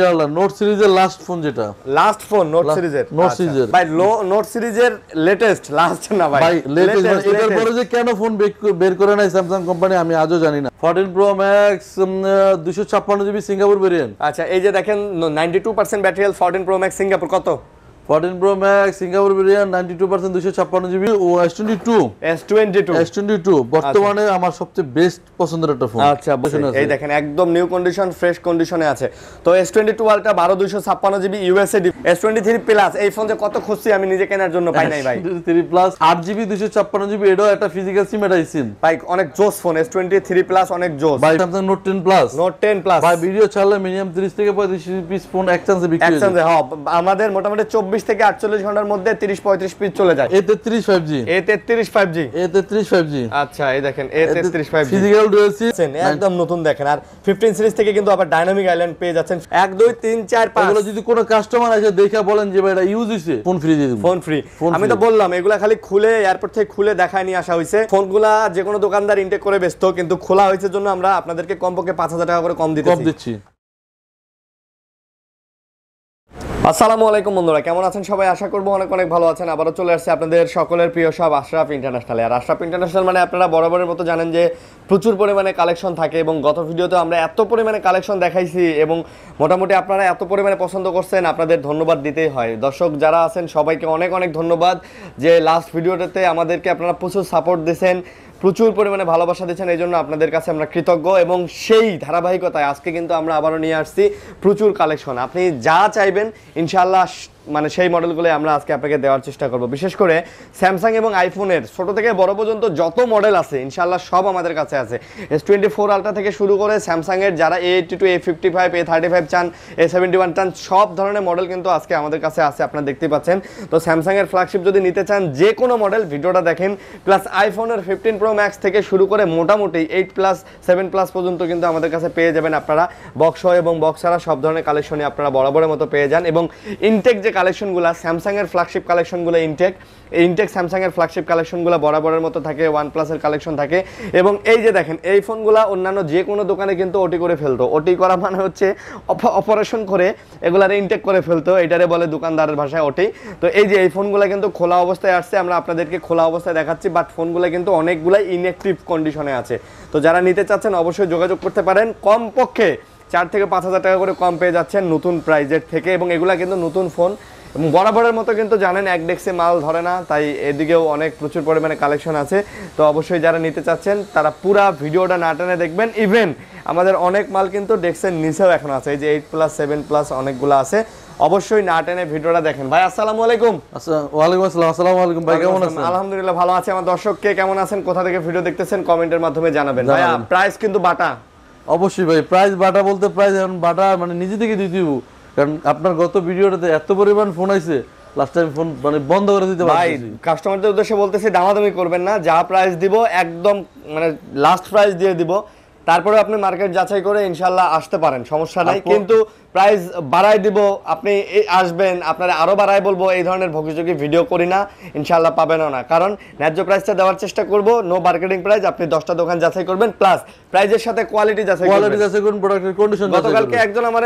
আচ্ছা। কেন ফোন বের করে নাই স্যামসাং কোম্পানি আমি আজও জানি না pro max 256 GB Singapore variant আচ্ছা এই যে দেখেন 92% battery health pro max Singapore কত 14 Pro Max Singapore percent 92% 256 GB ও S22 S22 S22 বর্তমানে আমার সবচেয়ে বেস্ট পছন্দের একটা ফোন আচ্ছা এই দেখেন একদম নিউ কন্ডিশন ফ্রেশ কন্ডিশনে আছে তো S22 Ultra 12 256 GB USA S23 Plus এই ফোন যে কত খুশি আমি নিজে কেনার জন্য পাই নাই ভাই S23 Plus 8 GB 256 GB এটাও একটা ফিজিক্যাল সিম এটা সিম ভাই অনেক জোস ফোন S23 Plus অনেক জোস ভাই Samsung Note 10 Plus Note 10 Plus ভাই ভিডিও ছাড়লে মিনিমাম 30 থেকে 35 পিস ফোন এক চান্সে বিক্রি হয়ে যায় আমাদের মোটামুটি চব্বিশ চব্বিশ থেকে আটচল্লিশ ঘন্টার মধ্যে তিরিশ পঁয়ত্রিশ পিস চলে যায় এতে তেত্রিশ ফাইভ জি এ তেত্রিশ ফাইভ জি এ তেত্রিশ ফাইভ জি আচ্ছা এই দেখেন এ তেত্রিশ ফাইভ ফিজিক্যাল ডুয়েল সিম একদম নতুন দেখেন আর ফিফটিন সিরিজ থেকে কিন্তু আবার ডাইনামিক আইল্যান্ড পেয়ে যাচ্ছেন এক দুই তিন চার পাঁচ এগুলো যদি কোনো কাস্টমার আসে দেখে বলেন যে ভাই এটা ইউজ হয়েছে ফোন ফ্রি দিয়ে ফোন ফ্রি আমি তো বললাম এগুলো খালি খুলে এয়ারপোর্ট থেকে খুলে দেখায় নিয়ে আসা হয়েছে ফোনগুলা যে কোনো দোকানদার ইনটেক করে ব্যস্ত কিন্তু খোলা হয়েছে জন্য আমরা আপনাদেরকে কমপক্ষে পাঁচ টাকা করে কম দিতে কম দিচ্ছি আসসালামু আলাইকুম বন্ধুরা কেমন আছেন সবাই আশা করবো অনেক অনেক ভালো আছেন আবারও চলে আসছে আপনাদের সকলের প্রিয় সব আশরাফ ইন্টারন্যাশনালে আর আশরাফ ইন্টারন্যাশনাল মানে আপনারা বরাবরের মতো জানেন যে প্রচুর পরিমাণে কালেকশন থাকে এবং গত ভিডিওতে আমরা এত পরিমাণে কালেকশন দেখাইছি এবং মোটামুটি আপনারা এত পরিমাণে পছন্দ করছেন আপনাদের ধন্যবাদ দিতেই হয় দর্শক যারা আছেন সবাইকে অনেক অনেক ধন্যবাদ যে লাস্ট ভিডিওটাতে আমাদেরকে আপনারা প্রচুর সাপোর্ট দিয়েছেন প্রচুর পরিমাণে ভালোবাসা দিচ্ছেন এই জন্য আপনাদের কাছে আমরা কৃতজ্ঞ এবং সেই ধারাবাহিকতায় আজকে কিন্তু আমরা আবারও নিয়ে আসছি প্রচুর কালেকশন আপনি যা চাইবেন ইনশাল্লাহ মানে সেই মডেলগুলো আমরা আজকে আপনাকে দেওয়ার চেষ্টা করব বিশেষ করে স্যামসাং এবং আইফোনের ছোট থেকে বড় পর্যন্ত যত মডেল আছে ইনশাল্লাহ সব আমাদের কাছে আছে এস টোয়েন্টি ফোর আলট্রা থেকে শুরু করে স্যামসাংয়ের যারা A eighty two A fifty five A thirty five চান এ সেভেন্টি ওয়ান চান সব ধরনের মডেল কিন্তু আজকে আমাদের কাছে আছে আপনারা দেখতে পাচ্ছেন তো স্যামসাংয়ের ফ্ল্যাগশিপ যদি নিতে চান যে কোনো মডেল ভিডিওটা দেখেন প্লাস আইফোনের ফিফটিন প্রো ম্যাক্স থেকে শুরু করে মোটামুটি এইট প্লাস সেভেন প্লাস পর্যন্ত কিন্তু আমাদের কাছে পেয়ে যাবেন আপনারা বক্স এবং বক্স ছাড়া সব ধরনের কালেকশনই আপনারা বরাবরের মতো পেয়ে যান এবং ইনটেক যে যে কালেকশনগুলো স্যামসাংয়ের ফ্ল্যাগশিপ কালেকশনগুলো ইনটেক এই ইনটেক স্যামসাংয়ের ফ্ল্যাগশিপ কালেকশনগুলো বরাবরের মতো থাকে ওয়ান প্লাসের কালেকশন থাকে এবং এই যে দেখেন এই ফোনগুলো অন্যান্য যে কোনো দোকানে কিন্তু ওটি করে ফেলতো ওটি করা মানে হচ্ছে অপারেশন করে এগুলার ইনটেক করে ফেলতো এটারে বলে দোকানদারের ভাষায় ওটি তো এই যে এই ফোনগুলো কিন্তু খোলা অবস্থায় আসছে আমরা আপনাদেরকে খোলা অবস্থায় দেখাচ্ছি বাট ফোনগুলো কিন্তু অনেকগুলাই ইনএক্টিভ কন্ডিশনে আছে তো যারা নিতে চাচ্ছেন অবশ্যই যোগাযোগ করতে পারেন কমপক্ষে চার থেকে পাঁচ হাজার টাকা করে কম পেয়ে যাচ্ছেন নতুন প্রাইজের থেকে এবং এগুলা কিন্তু নতুন ফোন এবং বরাবরের মতো কিন্তু জানেন এক ডেক্সে মাল ধরে না তাই এদিকেও অনেক প্রচুর পরিমাণে কালেকশন আছে তো অবশ্যই যারা নিতে চাচ্ছেন তারা পুরা ভিডিওটা না টানে দেখবেন ইভেন আমাদের অনেক মাল কিন্তু ডেক্সের নিচেও এখন আছে এই যে এইট প্লাস সেভেন প্লাস অনেকগুলো আছে অবশ্যই না টেনে ভিডিওটা দেখেন ভাই আসসালামু আলাইকুম ওয়ালাইকুম আসসালাম আসসালামু আলাইকুম ভাই কেমন আছেন আলহামদুলিল্লাহ ভালো আছি আমার দর্শক কে কেমন আছেন কোথা থেকে ভিডিও দেখতেছেন কমেন্টের মাধ্যমে জানাবেন ভাই প্রাইস কিন্তু বাটা অবশ্যই ভাই প্রাইস বাটা বলতে প্রাইস এখন বাটা মানে নিজে থেকে দিয়ে দিব কারণ আপনার গত ভিডিওটাতে এত পরিমাণ ফোন আইছে লাস্ট টাইম ফোন মানে বন্ধ করে দিতে ভাই কাস্টমারদের উদ্দেশ্যে বলতেছি দামাদামি করবেন না যা প্রাইস দিব একদম মানে লাস্ট প্রাইস দিয়ে দিব তারপরে আপনি মার্কেট যাচাই করে ইনশাল্লাহ আসতে পারেন সমস্যা নাই কিন্তু প্রাইস বাড়াই দিব আপনি আসবেন আপনারা আরও বাড়াই বলবো এই ধরনের ভোগযোগী ভিডিও করি না ইনশাল্লাহ পাবেন না কারণ ন্যায্য প্রাইসটা দেওয়ার চেষ্টা করব নো মার্কেটিং প্রাইস আপনি দশটা দোকান যাচাই করবেন প্লাস প্রাইজের সাথে কোয়ালিটি যাচাই কোয়ালিটি গতকালকে একজন আমার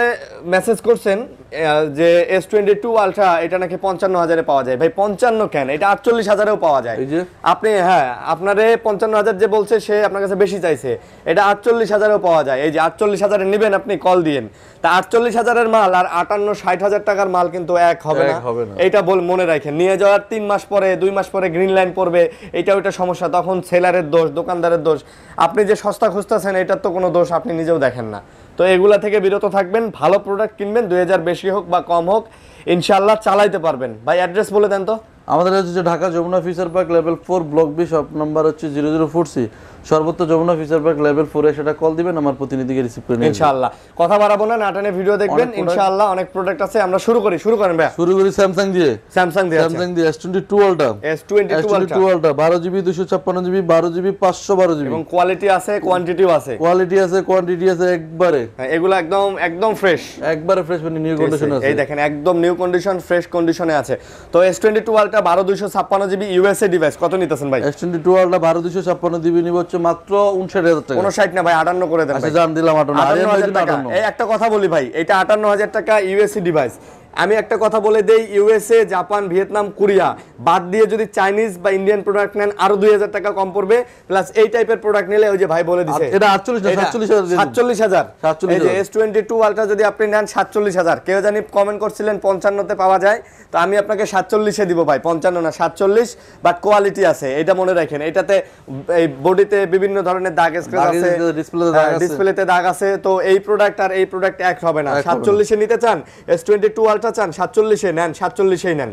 মেসেজ করছেন যে এস টোয়েন্টি টু আলট্রা এটা নাকি পঞ্চান্ন হাজারে পাওয়া যায় ভাই পঞ্চান্ন কেন এটা আটচল্লিশ হাজারেও পাওয়া যায় আপনি হ্যাঁ আপনার পঞ্চান্ন হাজার যে বলছে সে আপনার কাছে বেশি চাইছে এটা আটচল্লিশ হাজারেও পাওয়া যায় এই যে আটচল্লিশ হাজারে নেবেন আপনি কল দিয়েন তা আটচল্লিশ চল্লিশ হাজারের মাল আর আটান্ন ষাট হাজার টাকার মাল কিন্তু এক হবে না এটা বল মনে রাখেন নিয়ে যাওয়ার তিন মাস পরে দুই মাস পরে গ্রিন লাইন পড়বে এটা ওইটা সমস্যা তখন সেলারের দোষ দোকানদারের দোষ আপনি যে সস্তা খুঁজতেছেন এটার তো কোনো দোষ আপনি নিজেও দেখেন না তো এগুলা থেকে বিরত থাকবেন ভালো প্রোডাক্ট কিনবেন দুই হাজার বেশি হোক বা কম হোক ইনশাল্লাহ চালাইতে পারবেন ভাই অ্যাড্রেস বলে দেন তো আমাদের হচ্ছে Dhaka Jamuna feature park level four block B shop number হচ্ছে জিরো জিরো ফোর সি সর্বত্র যমুনা ফিচার পার্ক লেভেল ফোরে সেটা কল দিবেন আমার প্রতিনিধিকে রিসিভ করে নিন ইনশাআল্লাহ কথা বাড়াবো না নাটানে ভিডিও দেখবেন ইনশাআল্লাহ অনেক প্রোডাক্ট আছে আমরা শুরু করি শুরু করেন ভাই শুরু করি স্যামসাং দিয়ে স্যামসাং দিয়ে স্যামসাং আচ্ছা। দিয়ে S22 Ultra S22 Ultra 12GB 256GB 12GB 512GB এবং কোয়ালিটি আছে কোয়ান্টিটিও আছে কোয়ালিটি আছে কোয়ান্টিটি আছে একবারে হ্যাঁ এগুলো একদম একদম ফ্রেশ একবারে ফ্রেশ মানে নিউ কন্ডিশন আছে এই দেখেন একদম নিউ কন্ডিশন ফ্রেশ কন্ডিশনে আছে তো S22 Ultra 12256GB USA device কত নিতেছেন ভাই S22 Ultra 12256GB নিব হচ্ছে মাত্র উনষাট হাজার টাকা উনষাট না ভাই আটান্ন করে দেন আচ্ছা, দিলাম আটান্ন এই একটা কথা বলি ভাই এটা আটান্ন হাজার টাকা ইউএসসি ডিভাইস আমি একটা কথা বলে দেই ইউএসএ জাপান ভিয়েতনাম কোরিয়া বাদ দিয়ে যদি চাইনিজ বা ইন্ডিয়ান প্রোডাক্ট নেন আরো দুই হাজার টাকা কম পড়বে প্লাস এই টাইপের প্রোডাক্ট নিলে ওই যে ভাই বলে দিচ্ছে এটা সাতচল্লিশ হাজার সাতচল্লিশ হাজার এস টোয়েন্টি টু আলট্রা যদি আপনি নেন সাতচল্লিশ হাজার কেউ জানি কমেন্ট করছিলেন পঞ্চান্নতে পাওয়া যায় তো আমি আপনাকে সাতচল্লিশে দিব ভাই পঞ্চান্ন না সাতচল্লিশ বাট কোয়ালিটি আছে এটা মনে রাখেন এটাতে এই বডিতে বিভিন্ন ধরনের দাগ আছে ডিসপ্লেতে হ্যাঁ, দাগ আছে তো এই প্রোডাক্ট আর এই প্রোডাক্ট এক হবে না সাতচল্লিশে নিতে চান এস টোয়েন্টি টু আলট্রা যেটা চান সাতচল্লিশে নেন সাতচল্লিশেই নেন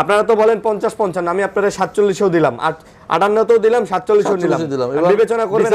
আপনারা তো বলেন পঞ্চাশ পঞ্চান্ন আমি আপনারা সাতচল্লিশেও দিলাম আর আটান্ন তো দিলাম সাতচল্লিশেও দিলাম বিবেচনা করবেন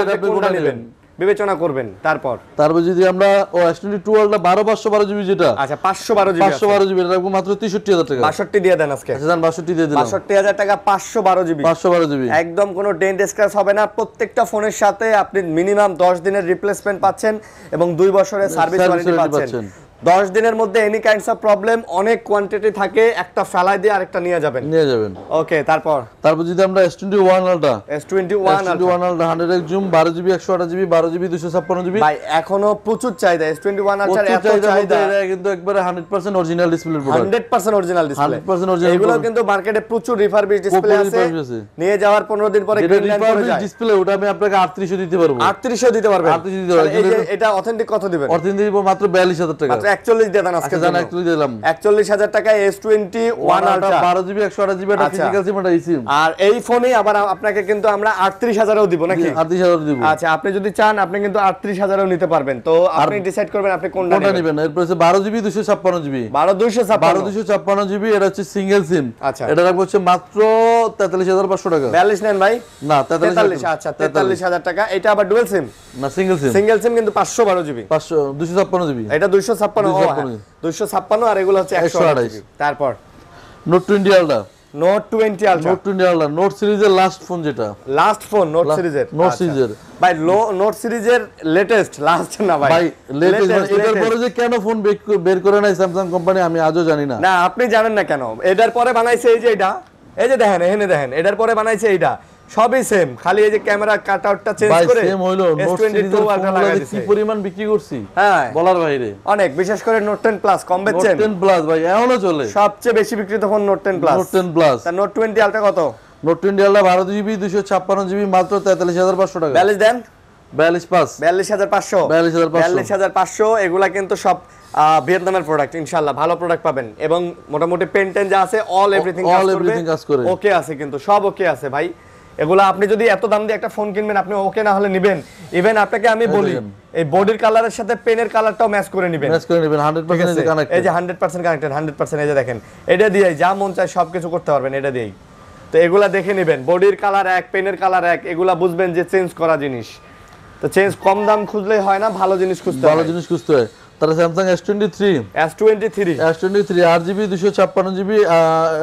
নেবেন বিবেচনা করবেন তারপর তারপর যদি আমরা ও এসটিডি টু বারো পাঁচশো বারো জিবি যেটা আচ্ছা পাঁচশো বারো জিবি পাঁচশো বারো জিবি এটা মাত্র তেষট্টি হাজার টাকা বাষট্টি দিয়ে দেন আজকে আচ্ছা বাষট্টি দিয়ে দিন বাষট্টি হাজার টাকা পাঁচশো বারো জিবি পাঁচশো বারো জিবি একদম কোনো ডেন্ট স্ক্র্যাচ হবে না প্রত্যেকটা ফোনের সাথে আপনি মিনিমাম দশ দিনের রিপ্লেসমেন্ট পাচ্ছেন এবং দুই বছরের সার্ভিস মানে ওয়ারেন্টি পাচ্ছেন দশ দিনের মধ্যে এনি কাইন্ডস অফ প্রবলেম অনেক কোয়ান্টিটি থাকে একটা ফেলাই দিয়ে আরেকটা নিয়ে যাবেন নিয়ে যাবেন ওকে তারপর তারপর যদি আমরা S twenty one ultra S twenty one twenty one ultra hundred এক জুম বারো জিবি একশো আটা জিবি বারো জিবি দুশো ছাপ্পান্ন জিবি ভাই এখনো প্রচুর চাহিদা এস টোয়েন্টি ওয়ান আলটার এত চাহিদা কিন্তু একবারে hundred percent original display hundred percent original display percent original এগুলো কিন্তু মার্কেটে প্রচুর রিফারবিশ ডিসপ্লে আছে নিয়ে যাওয়ার পনেরো দিন পরে রিফারবিশ ডিসপ্লে ওটা আমি আপনাকে আটত্রিশশো দিতে পারবো আটত্রিশশো দিতে পারবো আটত্রিশশো দিতে পারবো এটা অথেন্টিক কত দিবেন অথেন্টিক দিব মাত্র বিয়াল্লিশ হাজার টাকা একচল্লিশ দিয়ে দেন আজকে আচ্ছা, একচল্লিশ দিলাম একচল্লিশ হাজার টাকা এস টোয়েন্টি ওয়ান আলট্রা বারো জিবি একশো জিবি আচ্ছা। আর এই ফোনে আবার আপনাকে কিন্তু আমরা আটত্রিশ দিব নাকি আটত্রিশ দিব আচ্ছা আপনি যদি চান আপনি কিন্তু আটত্রিশ হাজারও নিতে পারবেন তো আপনি ডিসাইড করবেন আপনি কোনটা নেবেন এরপর হচ্ছে বারো জিবি দুশো ছাপ্পান্ন জিবি বারো দুশো বারো দুশো ছাপ্পান্ন জিবি এটা হচ্ছে সিঙ্গেল সিম আচ্ছা এটা রাখবো হচ্ছে মাত্র তেতাল্লিশ হাজার পাঁচশো টাকা বিয়াল্লিশ নেন ভাই না তেতাল্লিশ আচ্ছা তেতাল্লিশ হাজার টাকা এটা আবার ডুয়েল সিম না সিঙ্গেল সিম সিঙ্গেল সিম কিন্তু পাঁচশো বারো জিবি পাঁচশো দুশো ছাপ্পান্ন জিবি এটা দুশো ছাপ্পান্ন দুইশো হ্যাঁ। হ্যাঁ। আর এগুলো হচ্ছে তারপর note ultra note 20 note 20 note সিরিজের লাস্ট ফোন যেটা লাস্ট ফোন নোট সিরিজের নোট সিরিজের ভাই নোট সিরিজের লেটেস্ট লাস্ট না ভাই ভাই লেটেস্ট মানে পরে যে কেন ফোন বের করে নাই স্যামসাং কোম্পানি আমি আজও জানি না না আপনি জানেন না কেন এটার পরে বানাইছে এই যে এটা এই যে দেখেন এখানে দেখেন এটার পরে বানাইছে এইটা সবই সেম খালি এই যে ক্যামেরা কাটআউটটা চেঞ্জ করে সেম হলো নোট সিরিজের ফোনগুলো কি পরিমাণ বিক্রি করছি হ্যাঁ বলার বাইরে অনেক বিশেষ করে নোট 10 প্লাস কম বেচছেন নোট 10 প্লাস ভাই এখনো চলে সবচেয়ে বেশি বিক্রিত phone note 10 plus note 10 plus তা নোট 20 আলটা কত নোট 20 আলটা 12 জিবি 256 জিবি মাত্র 43500 টাকা ব্যালেন্স দেন ব্যালেন্স পাস 42500 42500 42500 এগুলা কিন্তু সব ভিয়েতনামের প্রোডাক্ট ইনশাআল্লাহ ভালো প্রোডাক্ট পাবেন এবং মোটামুটি পেন্টেন যা আছে অল এভরিথিং কাজ করবে ওকে আছে কিন্তু সব ওকে আছে ভাই এগুলো আপনি যদি এত দাম দিয়ে একটা ফোন কিনবেন আপনি ওকে না হলে নেবেন ইভেন আপনাকে আমি বলি এই বডির কালারের সাথে পেনের কালারটাও ম্যাচ করে নেবেন ম্যাচ করে নেবেন 100% কানেক্টেড এই যে 100% কানেক্টেড 100% এই যে দেখেন এটা দিয়ে যা মন চায় সবকিছু করতে পারবেন এটা দিয়ে তো এগুলা দেখে নেবেন বডির কালার এক পেনের কালার এক এগুলা বুঝবেন যে চেঞ্জ করা জিনিস তো চেঞ্জ কম দাম খুঁজলেই হয় না ভালো জিনিস খুঁজতে ভালো জিনিস খুঁজতে হয় তাহলে Samsung S23 S23 S23 S twenty three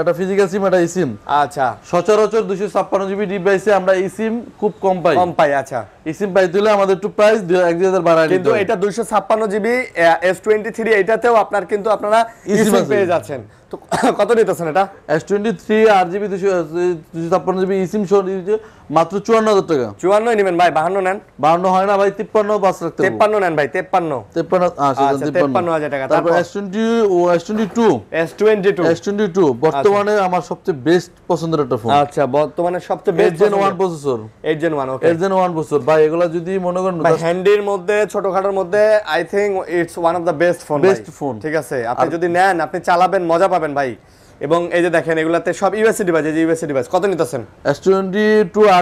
এটা ফিজিক্যাল সিম এটা ইসিম আচ্ছা সচরাচর দুশো ছাপ্পান্ন ডিভাইসে আমরা ইসিম খুব কম পাই কম পাই আচ্ছা ইসিম পাই দিলে আমাদের একটু প্রাইস এক বাড়ায় কিন্তু এটা দুশো ছাপ্পান্ন জিবি এস এটাতেও আপনার কিন্তু আপনারা ইসিম পেয়ে যাচ্ছেন তো কত নিতেছেন এটা এস টোয়েন্টি থ্রি আর জিবি দুশো ছাপ্পান্ন জিবি ইসিম সহ মাত্র চুয়ান্ন হাজার টাকা চুয়ান্ন নেবেন ভাই বাহান্ন নেন বাহান্ন হয় না ভাই তিপ্পান্ন পাঁচ লাখ তেপ্পান্ন নেন ভাই তেপ্পান্ন তেপ্পান্ন আচ্ছা, আচ্ছা, তেপ্পান্ন হাজার টাকা তারপর এস টোয়েন্টি ও S twenty two S twenty two S twenty two বর্তমানে আচ্ছা। আমার সবচেয়ে বেস্ট পছন্দের একটা ফোন আচ্ছা বর্তমানে সবচেয়ে best gen one processor eight gen one okay eight gen one processor ভাই এগুলো যদি মনে করেন হ্যান্ডির মধ্যে ছোটখাটোর মধ্যে I think it's one of the best phone best phone ঠিক আছে আপনি যদি নেন আপনি চালাবেন মজা করাবেন ভাই এবং এই যে দেখেন এগুলাতে সব ইউএসএ ডিভাইস এই যে ডিভাইস কত নিতেছেন S22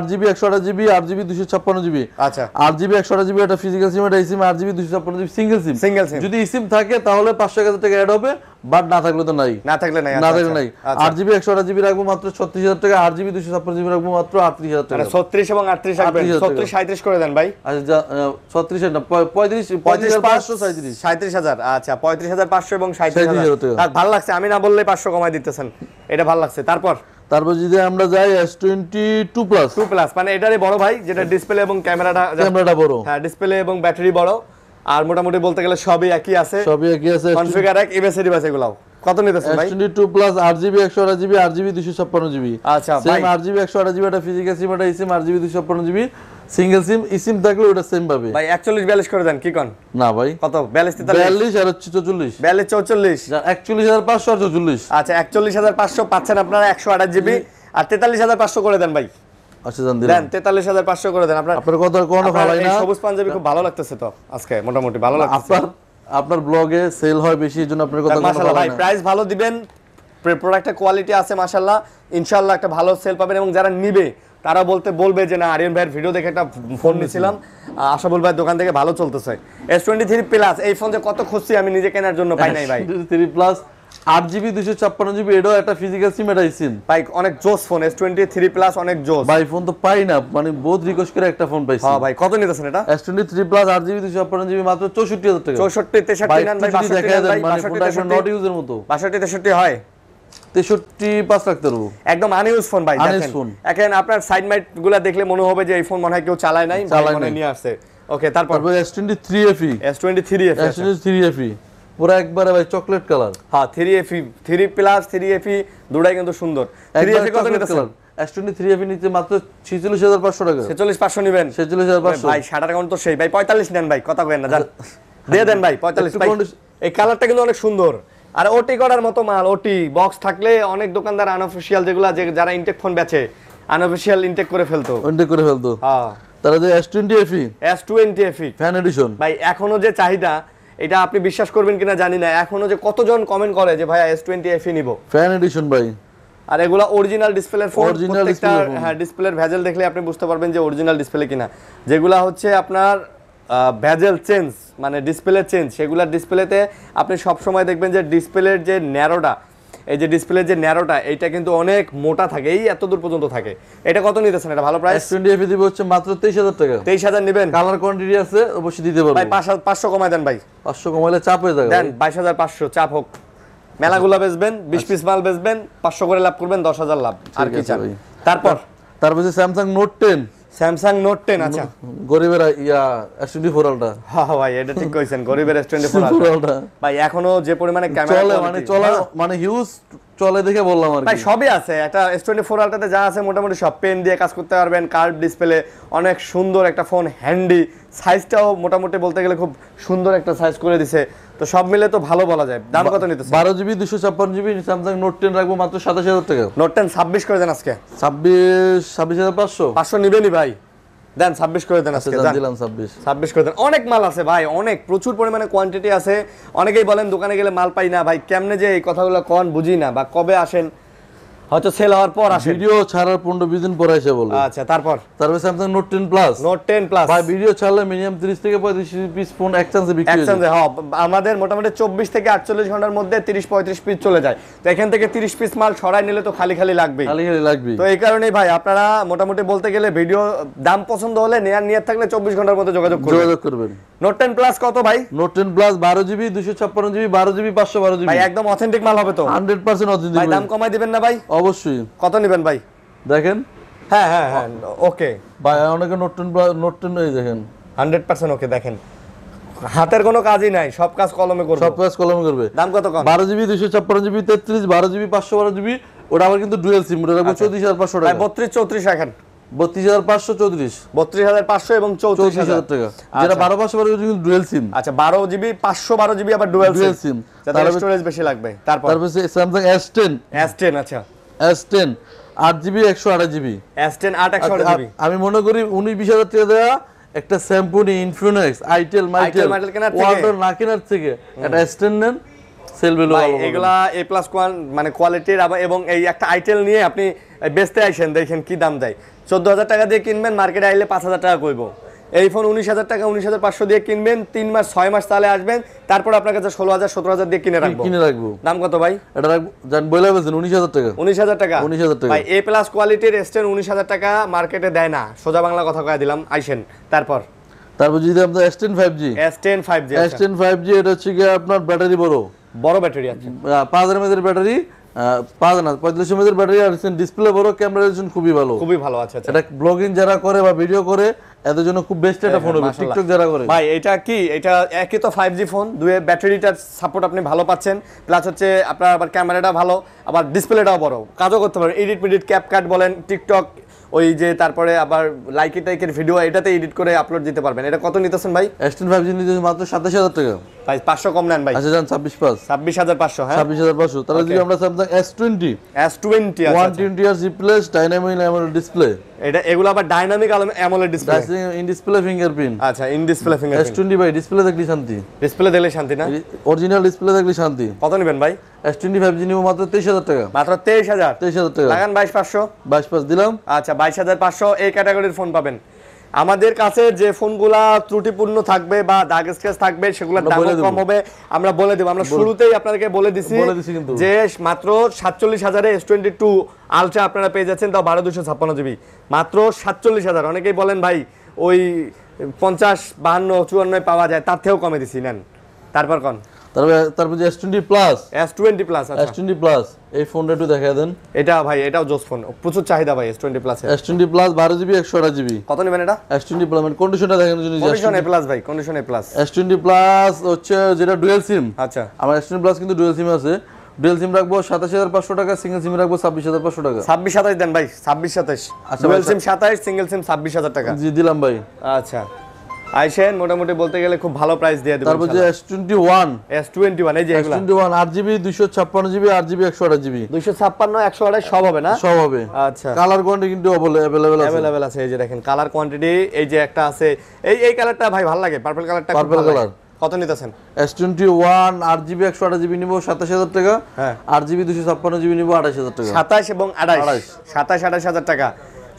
8GB 128GB 8GB 256GB আচ্ছা 8GB 128GB এটা ফিজিক্যাল সিম এটা eSIM 8GB 256GB single SIM single SIM যদি ইসিম থাকে তাহলে 5000 টাকা অ্যাড হবে বাট না থাকলে তো নাই না থাকলে নাই না থাকলে নাই 8GB 128GB রাখবো মাত্র 36000 টাকা 8GB 256GB রাখবো মাত্র 38000 টাকা 36 এবং 38 রাখবেন 36 37 করে দেন ভাই আচ্ছা 36 না 35 35537 37000 আচ্ছা 35500 এবং 37000 ভালো লাগছে আমি না বললে 500 কমাই দিতে নিতেছেন এটা ভালো লাগছে তারপর তারপর যদি আমরা যাই S22 twenty two plus two plus মানে এটারই বড় ভাই যেটা ডিসপ্লে হ্যাঁ। এবং ক্যামেরাটা ক্যামেরাটা বড় হ্যাঁ ডিসপ্লে এবং ব্যাটারি বড় আর মোটামুটি বলতে গেলে সবই একই আছে সবই একই আছে কনফিগার এক এবাসের বাস এগুলাও কত নিতেছেন ভাই 22 প্লাস আচ্ছা সেম 8GB 128GB এটা ফিজিক্যাল সিম এটা ইসিম সিঙ্গেল সিম ইসিম থাকলে ওটা সেম পাবে ভাই 41 করে দেন কি কোন না ভাই কত 42 আর 44 42 44 41500 আর 44 আচ্ছা 41500 পাচ্ছেন আপনারা আর 43500 করে দেন ভাই আচ্ছা জান দিলেন 43500 করে দেন আপনার কথা কোনো ভালো না সবুজ পাঞ্জাবি খুব ভালো লাগতেছে তো আজকে মোটামুটি ভালো লাগছে আপনার ব্লগে সেল হয় বেশি এজন্য আপনার কথা মাশাআল্লাহ ভাই প্রাইস ভালো দিবেন প্রোডাক্টের কোয়ালিটি আছে মাশাআল্লাহ ইনশাআল্লাহ একটা ভালো সেল পাবেন এবং যারা নিবে তারা বলতে বলবে যে না আরিয়ান ভাইয়ের ভিডিও দেখে একটা ফোন নিয়েছিলাম আশা বল ভাই দোকান থেকে ভালো চলতেছে এস টোয়েন্টি থ্রি প্লাস এই ফোন যে কত খুঁজছি আমি নিজে কেনার জন্য পাই নাই ভাই থ্রি প্লাস আট জিবি দুশো জিবি একটা সিম সিম ভাই অনেক phone S twenty three plus অনেক জোস ভাই ফোন তো পাই না মানে বহুত রিকোয়েস্ট করে একটা ফোন হ্যাঁ কত এটা এস টোয়েন্টি থ্রি প্লাস মাত্র চৌষট্টি চৌষট্টি মানে মতো তেষট্টি হয় তেষট্টি একদম ফোন ভাই ফোন এখন আপনার সাইড মাইট গুলা দেখলে মনে হবে যে এই ফোন মনে হয় কেউ চালায় নাই নিয়ে আসে ওকে তারপর S twenty three S S three পুরো একবারে ভাই চকলেট কালার হ্যাঁ three FE three plus three FE দুটাই কিন্তু সুন্দর থ্রি এফি কত নিতেছেন আর ওটি করার মতো মাল ওটি বক্স থাকলে অনেক দোকানদার যারা ফোন করে ফেলতো করে ফেলতো এস হ্যাঁ। টোয়েন্টি ভাই এখনো যে চাহিদা এটা আপনি বিশ্বাস করবেন কিনা জানি না এখনো যে কতজন কমেন্ট করে যে ভাই এস টোয়েন্টি এফই নিবো ফ্যান এডিশন ভাই আর এগুলা অরিজিনাল ডিসপ্লের ফোন প্রত্যেকটা হ্যাঁ ডিসপ্লের ভেজেল দেখলে আপনি বুঝতে পারবেন যে অরিজিনাল ডিসপ্লে কিনা যেগুলো হচ্ছে আপনার ভেজেল চেঞ্জ মানে ডিসপ্লে চেঞ্জ সেগুলোর ডিসপ্লেতে আপনি সবসময় দেখবেন যে ডিসপ্লের যে ন্যারোটা এই যে ডিসপ্লে যে ন্যারোটা এটা কিন্তু অনেক মোটা থাকে এই এত দূর পর্যন্ত থাকে এটা কত নিতেছেন এটা ভালো প্রাইস টোয়েন্টি এফ দিব হচ্ছে মাত্র তেইশ হাজার টাকা তেইশ হাজার নেবেন কালার কোয়ান্টিটি আছে অবশ্যই দিতে পারবো ভাই পাঁচশো কমায় দেন ভাই পাঁচশো কমাইলে চাপ হয়ে যাবে দেন বাইশ হাজার পাঁচশো চাপ হোক মেলাগুলা বেচবেন বিশ আচ্ছা। পিস মাল বেচবেন পাঁচশো করে লাভ করবেন দশ হাজার লাভ আর কি চান তারপর তারপর Samsung note ten Samsung note ten আচ্ছা গরিবের ইয়া এস টোয়েন্টি ফোর আলটা হ্যাঁ ভাই এটা ঠিক কইছেন গরিবের এস টোয়েন্টি ফোর আলটা ভাই এখনো যে পরিমাণে ক্যামেরা চলে মানে চলে মানে হিউজ চলে দেখে বললাম আর ভাই সবই আছে একটা এস টোয়েন্টি ফোর আলটাতে যা আছে মোটামুটি সব পেন দিয়ে কাজ করতে পারবেন কার্ভ ডিসপ্লে অনেক সুন্দর একটা ফোন হ্যান্ডি সাইজটাও মোটামুটি বলতে গেলে খুব সুন্দর একটা সাইজ করে দিছে তো সব মিলে তো ভালো বলা যায় দাম কত নিতে বারো জিবি দুশো ছাপ্পান্ন জিবি স্যামসাং নোট টেন রাখবো মাত্র সাতাশ হাজার টাকা নোট টেন ছাব্বিশ করে দেন আজকে ছাব্বিশ ছাব্বিশ হাজার পাঁচশো পাঁচশো নিবেনি ভাই দেন ছাব্বিশ করে দেন আজকে আচ্ছা, দিলাম ছাব্বিশ করে দেন অনেক মাল আছে ভাই অনেক প্রচুর পরিমাণে কোয়ান্টিটি আছে অনেকেই বলেন দোকানে গেলে মাল পাই না ভাই কেমনে যে এই কথাগুলো কন বুঝি না বা কবে আসেন হয়তো সেল হওয়ার পর আসে ভিডিও ছাড়ার দিন বলে আচ্ছা তারপর তারপর ভাই ভিডিও ছাড়লে মিনিমাম থেকে পিস ফোন বিক্রি আমাদের মোটামুটি থেকে ঘন্টার মধ্যে পিস চলে যায় তো এখান থেকে পিস মাল নিলে তো খালি খালি লাগবে খালি খালি লাগবে তো এই কারণেই ভাই আপনারা মোটামুটি বলতে গেলে ভিডিও দাম পছন্দ হলে নেয়ার নিয়ার থাকলে চব্বিশ ঘন্টার মধ্যে যোগাযোগ করবেন যোগাযোগ করবেন Note 10 Plus কত ভাই টেন প্লাস বারো জিবি দুশো ছাপ্পান্ন জিবি বারো জিবি পাঁচশো বারো জিবি একদম অথেন্টিক মাল হবে তো 100% অথেন্টিক দাম কমাই দিবেন না ভাই অবশ্যই কত নেবেন ভাই দেখেন হ্যাঁ হ্যাঁ হ্যাঁ ওকে ভাই অনেকে নোটটেন নোটটেন দেখেন হান্ড্রেড পার্সেন্ট ওকে দেখেন হাতের কোনো কাজই নাই সব কাজ কলমে করবে সব কাজ কলমে করবে দাম কত কম বারো জিবি দুশো ছাপ্পান্ন জিবি তেত্রিশ বারো জিবি পাঁচশো বারো জিবি ওটা আমার কিন্তু ডুয়েল সিম ওটা রাখবো আচ্ছা। চৌত্রিশ হাজার পাঁচশো টাকা বত্রিশ চৌত্রিশ এখন বত্রিশ হাজার পাঁচশো চৌত্রিশ বত্রিশ হাজার পাঁচশো এবং চৌত্রিশ হাজার টাকা আচ্ছা। যেটা বারো পাঁচশো বারো জিবি ডুয়েল সিম আচ্ছা বারো জিবি পাঁচশো বারো জিবি আবার ডুয়েল ডুয়েল সিম তাহলে স্টোরেজ বেশি লাগবে তারপর তারপর Samsung S ten S ten আচ্ছা এস টেন আট জিবি একশো আট জিবি আমি মনে করি হাজার টাকা একটা স্যাম্পুনি ইনফিনিক্স আইটেল মাইটেল ওয়ার্ল্ডের না কেনার থেকে একটা এস নেন সেল ভ্যালু এগুলা এ প্লাস ওয়ান মানে কোয়ালিটির এবং এই একটা আইটেল নিয়ে আপনি বেচতে আইসেন দেখেন কি দাম দেয় চোদ্দ হাজার টাকা দিয়ে কিনবেন মার্কেটে আইলে পাঁচ হাজার টাকা কইবো এই ফোন উনিশ হাজার টাকা উনিশ হাজার পাঁচশো দিয়ে কিনবেন তিন মাস ছয় মাস তাহলে আসবেন তারপর আপনার কাছে ষোলো হাজার সতেরো হাজার দিয়ে কিনে রাখবো কিনে রাখবো দাম কত ভাই এটা রাখবো বলে বলছেন উনিশ হাজার টাকা উনিশ হাজার টাকা উনিশ হাজার টাকা ভাই এ প্লাস কোয়ালিটির এক্সটেন উনিশ হাজার টাকা মার্কেটে দেয় না সোজা বাংলা কথা কয়ে দিলাম আইসেন তারপর তারপর যদি আপনার S ten five G S ten five G S ten five G এটা হচ্ছে গিয়ে আপনার ব্যাটারি বড় বড় ব্যাটারি আছে আচ্ছা। পাঁচ হাজার এমএদের ব্যাটারি পাঁচ না পঁয়তাল্লিশ এমএদের ব্যাটারি আর ডিসপ্লে বড় ক্যামেরা খুবই ভালো খুবই ভালো আছে আচ্ছা, আচ্ছা। এটা ব্লগিং যারা করে বা ভিডিও করে এত জন্য খুব বেস্ট একটা ফোন হ্যাঁ, হবে টিকটক যারা করে ভাই এটা কি এটা একই তো 5G ফোন দুয়ে ব্যাটারিটার সাপোর্ট আপনি ভালো পাচ্ছেন প্লাস হচ্ছে আপনার আবার ক্যামেরাটা ভালো আবার ডিসপ্লেটাও বড় কাজও করতে পারেন এডিট বলেন টিকটক ওই যে তারপরে আবার টাইকের ভিডিও এটাতে এডিট করে আপলোড দিতে পারবেন এটা কত নিতেছেন ভাই S10 5G নিতেছেন মাত্র 27000 টাকা ভাই পাঁচশো কম নেন ভাই আচ্ছা জান ছাব্বিশ হাজার পাঁচশো হ্যাঁ 26500 তাহলে যদি আমরা Samsung S20 S20 120 Hz dynamic display এটা এগুলো আবার dynamic AMOLED display in display fingerprint আচ্ছা ইন ডিসপ্লে ফিঙ্গারপ্রিন্ট S20 ভাই ডিসপ্লে দেখলি শান্তি ডিসপ্লে দেখলে শান্তি না অরিজিনাল ডিসপ্লে দেখলি শান্তি কত নেবেন ভাই S25 জি নিব মাত্র 23000 টাকা মাত্র 23000 23000 টাকা লাগান 22500 22500 দিলাম আচ্ছা 22500 এই ক্যাটাগরির ফোন পাবেন আমাদের কাছে যে ফোনগুলা ত্রুটিপূর্ণ থাকবে বা দাগ স্ক্র্যাচ থাকবে সেগুলো কম হবে আমরা বলে দেব আমরা শুরুতেই আপনাদেরকে বলে দিছি যে মাত্র সাতচল্লিশ হাজারে এস টোয়েন্টি টু আলট্রা আপনারা পেয়ে যাচ্ছেন তাও বারো দুশো ছাপ্পান্ন জিবি মাত্র সাতচল্লিশ হাজার অনেকেই বলেন ভাই ওই পঞ্চাশ বাহান্ন চুয়ান্নয় পাওয়া যায় তার থেকেও কমে দিছি নেন তারপর কন তারপরে S20 প্লাস S20 প্লাস আচ্ছা S20 প্লাস এই ফোনটা একটু দেখা দেন এটা ভাই এটাও জোস ফোন প্রচুর চাহিদা ভাই S20 plus S20 plus 12 GB 128 GB কত নেবেন এটা S20 প্লাস মানে কন্ডিশনটা দেখেন যদি কন্ডিশন এ প্লাস ভাই condition A plus S20 plus হচ্ছে যেটা ডুয়াল সিম আচ্ছা আমার S20 প্লাস কিন্তু ডুয়াল সিম আছে ডুয়েল সিম রাখবো সাতাশ টাকা সিঙ্গেল সিম রাখবো ছাব্বিশ হাজার পাঁচশো টাকা ছাব্বিশ সাতাশ দেন ভাই ছাব্বিশ সাতাশ ডুয়েল আচ্ছা সিম আচ্ছা। সাতাশ সিঙ্গেল সিম ছাব্বিশ হাজার টাকা জি দিলাম ভাই আচ্ছা আইসেন মোটামুটি বলতে গেলে খুব ভালো প্রাইস দিয়ে দেবো তারপর যে S21 S21 এই যে এগুলো S21 GB RGB 128 GB 256 128 সব হবে না সব হবে আচ্ছা কালার কোয়ান্টিটি কিন্তু अवेलेबल আছে अवेलेबल আছে এই যে দেখেন কালার কোয়ান্টিটি এই যে একটা আছে এই এই কালারটা ভাই ভালো লাগে পার্পল কালারটা পার্পল কালার কত নিতেছেন S21 RGB 128 GB নিব 27000 টাকা হ্যাঁ RGB 256 GB নিব 28000 টাকা 27 এবং 28 27 28000 টাকা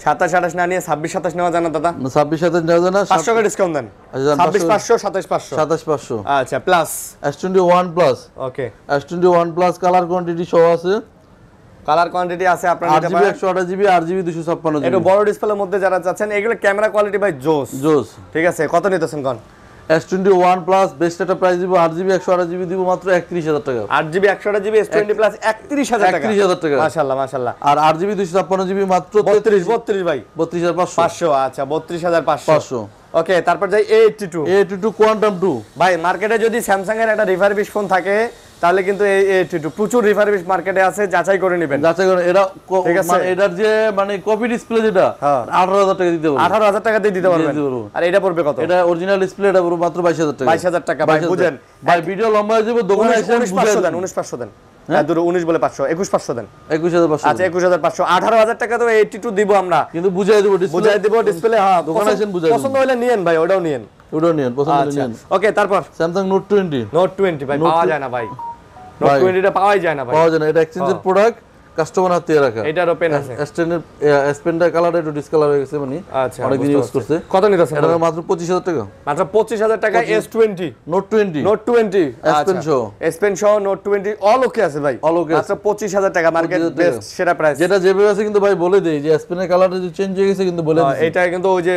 সাতাশ আঠাশ না নিয়ে ছাব্বিশ সাতাশ নেওয়া জানা দাদা ছাব্বিশ সাতাশ নেওয়া জানা পাঁচশো টাকা ডিসকাউন্ট দেন আচ্ছা, ছাব্বিশ পাঁচশো সাতাশ পাঁচশো সাতাশ পাঁচশো আচ্ছা plus S twenty one plus okay S twenty one plus colour quantity সহ আছে কালার কোয়ান্টিটি আছে আপনার নিতে পারেন 128 জিবি 8 জিবি 256 জিবি এটা বড় ডিসপ্লের মধ্যে যারা চাচ্ছেন এগুলো ক্যামেরা কোয়ালিটি ভাই জোস জোস ঠিক আছে কত নিতেছেন S21 টোয়েন্টি প্লাস বেস্ট একটা প্রাইস দিব 8GB জিবি দিব মাত্র একত্রিশ হাজার টাকা 8GB জিবি একশো আট জিবি এস টোয়েন্টি একত্রিশ হাজার টাকা মাসাল্লাহ মাসাল্লাহ আর আট জিবি দুশো জিবি মাত্র বত্রিশ বত্রিশ ভাই বত্রিশ হাজার পাঁচশো পাঁচশো আচ্ছা বত্রিশ হাজার পাঁচশো পাঁচশো ওকে তারপর যাই eighty two eighty two quantum two ভাই মার্কেটে যদি স্যামসাং এর একটা রিভারবিশ ফোন থাকে তাহলে কিন্তু এই টু প্রচুর রিফারবিশ মার্কেটে আছে যাচাই করে নেবেন যাচাই করে এরা মানে এটার যে মানে কপি ডিসপ্লে যেটা 18000 হ্যাঁ। টাকা দিতে হবে 18000 টাকা দিয়ে দিতে পারবেন আর এটা পড়বে কত এটা অরিজিনাল ডিসপ্লে এটা পড়বে মাত্র 22000 টাকা 22000 টাকা ভাই বুঝেন ভাই ভিডিও লম্বা হয়ে যাবে দোকানে এসে 19500 দেন 19500 দেন দূর হ্যাঁ? হ্যাঁ, উনিশ বলে পাঁচশো একুশ পাঁচশো দেন একুশ হাজার পাঁচশো আচ্ছা একুশ হাজার পাঁচশো আঠারো হাজার টাকা তো এইটি টু দিব আমরা কিন্তু বুঝাই দিব বুঝাই দিব ডিসপ্লে হ্যাঁ দোকানে পছন্দ হলে নিয়েন ভাই ওটাও নিয়েন ওটা নিন পছন্দ নিন ওকে তারপর স্যামসাং নোট 20 নোট 20 ভাই পাওয়া যায় না ভাই নোট 20টা যায় না ভাই পাওয়া যায় না এটা এক্সচেঞ্জের প্রোডাক্ট কাস্টমার হাতে রাখা এটারও পেন আছে স্টেনের স্পেনটা কালার একটু ডিসকালার হয়ে গেছে মানে আচ্ছা অনেক দিন ইউজ করছে কত নিতেছে এটা মাত্র 25000 টাকা মাত্র 25000 টাকা S20 নোট 20 নোট 20 স্পেন সহ স্পেন সহ নোট 20 অল ওকে আছে ভাই অল ওকে মাত্র 25000 টাকা মার্কেট বেস্ট সেরা প্রাইস যেটা যেভাবে আছে কিন্তু ভাই বলে দেই যে স্পেনের কালারটা যদি চেঞ্জ হয়ে গেছে কিন্তু বলে হ্যাঁ, দিই এটা কিন্তু ওই যে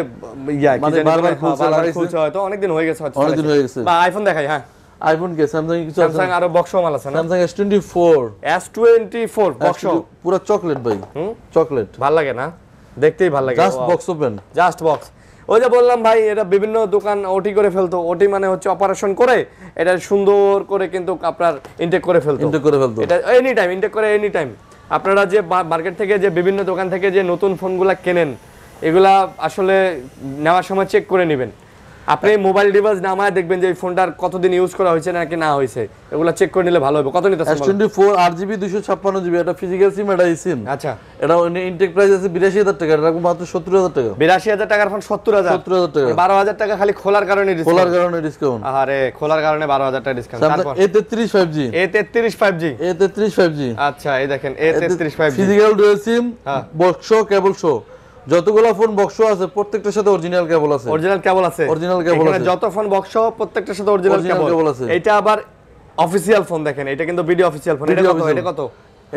ইয়া কি মানে হ্যাঁ, বারবার খুলছে হয়তো অনেক দিন হয়ে গেছে হয়তো অনেক দিন হয়ে গেছে বা আইফোন দেখাই হ্যাঁ আইফোন কে স্যামসাং কিছু স্যামসাং আরো বক্স মাল আছে না স্যামসাং S24 S24 বক্স পুরো চকলেট ভাই চকলেট ভালো লাগে না দেখতেই ভালো লাগে just box open just box ওই যে বললাম ভাই এটা বিভিন্ন দোকান ওটি করে ফেলতো ওটি মানে হচ্ছে অপারেশন করে এটা সুন্দর করে কিন্তু আপনার ইনটেক করে ফেলতো ইনটেক করে ফেলতো এটা এনি টাইম ইনটেক করে এনি টাইম আপনারা যে মার্কেট থেকে যে বিভিন্ন দোকান থেকে যে নতুন ফোনগুলা কেনেন এগুলা আসলে নেওয়ার সময় চেক করে নেবেন আপনি মোবাইল ডিভাইস নামায় দেখবেন যে এই ফোনটার কতদিন ইউজ করা হয়েছে নাকি না হয়েছে এগুলো চেক করে নিলে ভালো হবে কত নিতে এস টোয়েন্টি ফোর আট জিবি দুশো ছাপ্পান্ন জিবি এটা ফিজিক্যাল সিম এটা সিম আচ্ছা এটা ইনটেক প্রাইস আছে বিরাশি হাজার টাকা এটা মাত্র সত্তর হাজার টাকা বিরাশি হাজার টাকার ফোন সত্তর হাজার সত্তর হাজার টাকা বারো হাজার টাকা খালি খোলার কারণে খোলার কারণে ডিসকাউন্ট আরে খোলার কারণে বারো হাজার টাকা ডিসকাউন্ট এ তেত্রিশ ফাইভ জি এ তেত্রিশ ফাইভ জি এ তেত্রিশ ফাইভ জি আচ্ছা এই দেখেন এ তেত্রিশ five physical dual SIM box cable শো যতগুলো ফোন বক্স আছে প্রত্যেকটার সাথে অরিজিনাল কেবল আছে অরিজিনাল কেবল আছে অরিজিনাল কেবল আছে যত ফোন বক্স প্রত্যেকটার সাথে অরিজিনাল কেবল আছে এটা আবার অফিশিয়াল ফোন দেখেন এটা কিন্তু ভিডিও অফিশিয়াল ফোন এটা কত এটা কত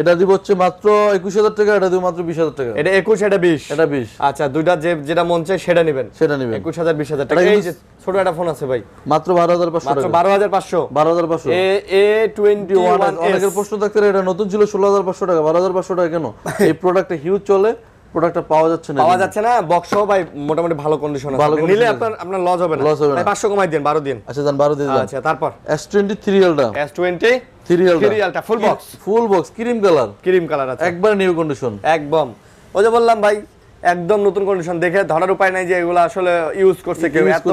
এটা দিব হচ্ছে মাত্র 21000 টাকা এটা দিব মাত্র 20000 টাকা এটা 21 এটা 20 এটা 20 আচ্ছা দুইটা যে যেটা মন চাই সেটা নেবেন সেটা নেবেন 21000 20000 টাকা এই যে ছোট একটা ফোন আছে ভাই মাত্র 12500 টাকা মাত্র 12500 12500 এ এ 21 অনেকের প্রশ্ন থাকতে এটা নতুন ছিল 16500 টাকা 12500 টাকা কেন এই প্রোডাক্টটা হিউজ চলে প্রোডাক্টটা পাওয়া যাচ্ছে না পাওয়া যাচ্ছে না বক্স সহ ভাই মোটামুটি ভালো কন্ডিশন আছে নিলে আপনার আপনার লস হবে না লস হবে না 500 কমাই দেন 12 দিন আচ্ছা দেন 12 দিন আচ্ছা তারপর S23 ultra S20 3 full box full box cream colour cream colour আছে একবার নিউ কন্ডিশন একদম ওই যে বললাম ভাই একদম নতুন কন্ডিশন দেখে ধরার উপায় নাই যে এগুলো আসলে ইউজ করছে কেউ এত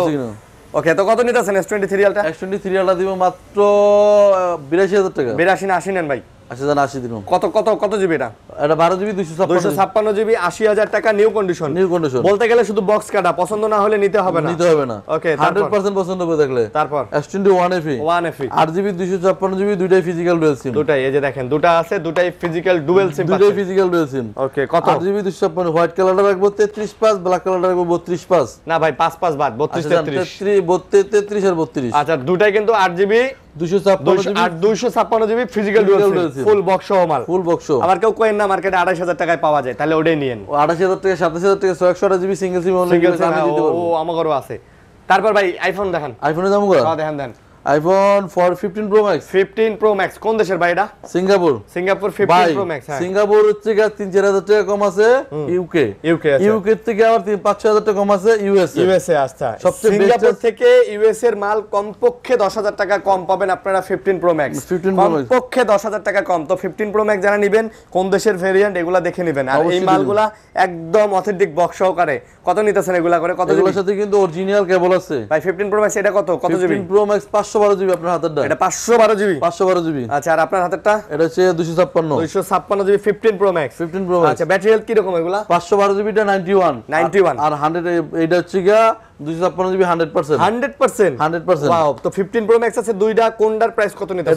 ওকে তো কত নিতেছেন S23 এলটা S23 এলটা দিব মাত্র 82000 টাকা 82 না 80 নেন ভাই দেখেন দুটা আছে দুটাই ফিজিক্যাল ডুয়েল দুটাই ফিজিক্যাল ডুয়েল ওকে কত আট জিবি হোয়াইট কালারটা রাখবো তেত্রিশ পাঁচ ব্ল্যাক কালারটা বত্রিশ পাঁচ না ভাই পাঁচ পাঁচ বাদ বত্রিশ আচ্ছা, তেত্রিশ তেত্রিশ বত্রিশ আচ্ছা দুটাই কিন্তু আট GB full box full box কেউ না মার্কেটে আড়াইশ হাজার টাকায় পাওয়া যায় তাহলে হাজার থেকে সাতাশ হাজার থেকে হ্যাঁ, ও আছে তারপর ভাই আইফোন দেখান আইফোনের দাম দেখেন দেখেন iPhone 15 pro max 15 pro max কোন দেশের ভাই এটা সিঙ্গাপুর সিঙ্গাপুর 15 প্রো ম্যাক্স হ্যাঁ সিঙ্গাপুর থেকে 3 4000 টাকা কম আছে ইউকে ইউকে আছে ইউকে থেকে আবার 3 5000 টাকা কম আছে ইউএসএ ইউএসএ আচ্ছা সবচেয়ে সিঙ্গাপুর থেকে ইউএসএ এর মাল কমপক্ষে 10000 টাকা কম পাবেন আপনারা 15 প্রো ম্যাক্স 15 প্রো কমপক্ষে 10000 টাকা কম তো 15 প্রো ম্যাক্স যারা নেবেন কোন দেশের ভেরিয়েন্ট এগুলা দেখে নেবেন আর এই মালগুলা একদম অথেন্টিক বক্স সহকারে কত নিতেছেন এগুলা করে কত এগুলোর সাথে কিন্তু অরিজিনাল কেবল আছে ভাই 15 প্রো ম্যাক্স এটা কত কত জিবি 15 প্রো ম্যাক্স পাঁচশো বারো জিবি ফিফটিন আচ্ছা, আচ্ছা, দুইটা কোনটার প্রাইস কত নিতে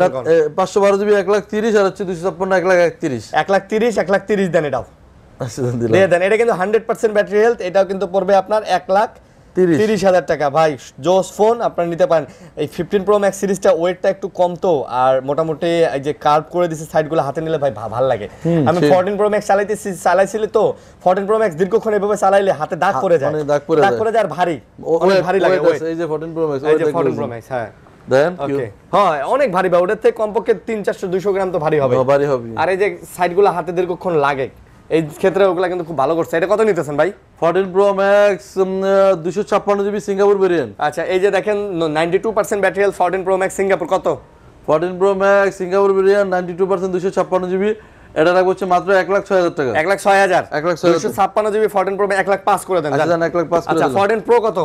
পাঁচশো বারো এক লাখ তিরিশ আর হচ্ছে দুশো ছাপ্পান্ন এক লাখ একত্রিশ এক লাখ তিরিশ এক লাখ তিরিশ দেন এটাও আচ্ছা, দেন এটা কিন্তু হান্ড্রেড পার্সেন্ট ব্যাটারি হেলথ এটাও কিন্তু পড়বে আপনার এক লাখ তিরিশ হাজার টাকা ভাই জোস ফোন নিতে পারেন এই ফিফটিন প্রো ম্যাক্স সিরিজটা ওয়েটটা একটু কম তো আর মোটামুটি এই যে কার্ভ করে দিছে সাইডগুলো হাতে নিলে ভাই লাগে আমি ফোরটিন প্রো ম্যাক্স চালাইতেছি চালাইছিলে তো ফোরটিন প্রো ম্যাক্স দীর্ঘক্ষণ এভাবে চালাইলে হাতে দাগ করে যায় মানে দাগ করে দাগ যায় আর ভারী ভারী লাগে এই যে ফোরটিন প্রো ম্যাক্স এই যে ফোরটিন প্রো ম্যাক্স হ্যাঁ হ্যাঁ অনেক ভারী ভাই ওটার থেকে কমপক্ষে তিন চারশো দুইশো গ্রাম তো ভারী হবে আর এই যে গুলো হাতে দীর্ঘক্ষণ লাগে এই ক্ষেত্রে ওগুলা কিন্তু খুব ভালো করছে এটা কত নিতেছেন ভাই 14 pro max 256 GB Singapore variant আচ্ছা এই যে দেখেন 92% battery health 14 pro max Singapore কত 14 pro max Singapore variant 92% 256 GB এটা রাখবো হচ্ছে মাত্র এক লাখ ছয় হাজার টাকা এক লাখ ছয় হাজার এক লাখ ছয় ছাপ্পান্ন জিবি ফোর্টিন প্রো এক লাখ পাস করে দেন আচ্ছা এক লাখ পাস আচ্ছা ফোর্টিন প্রো কত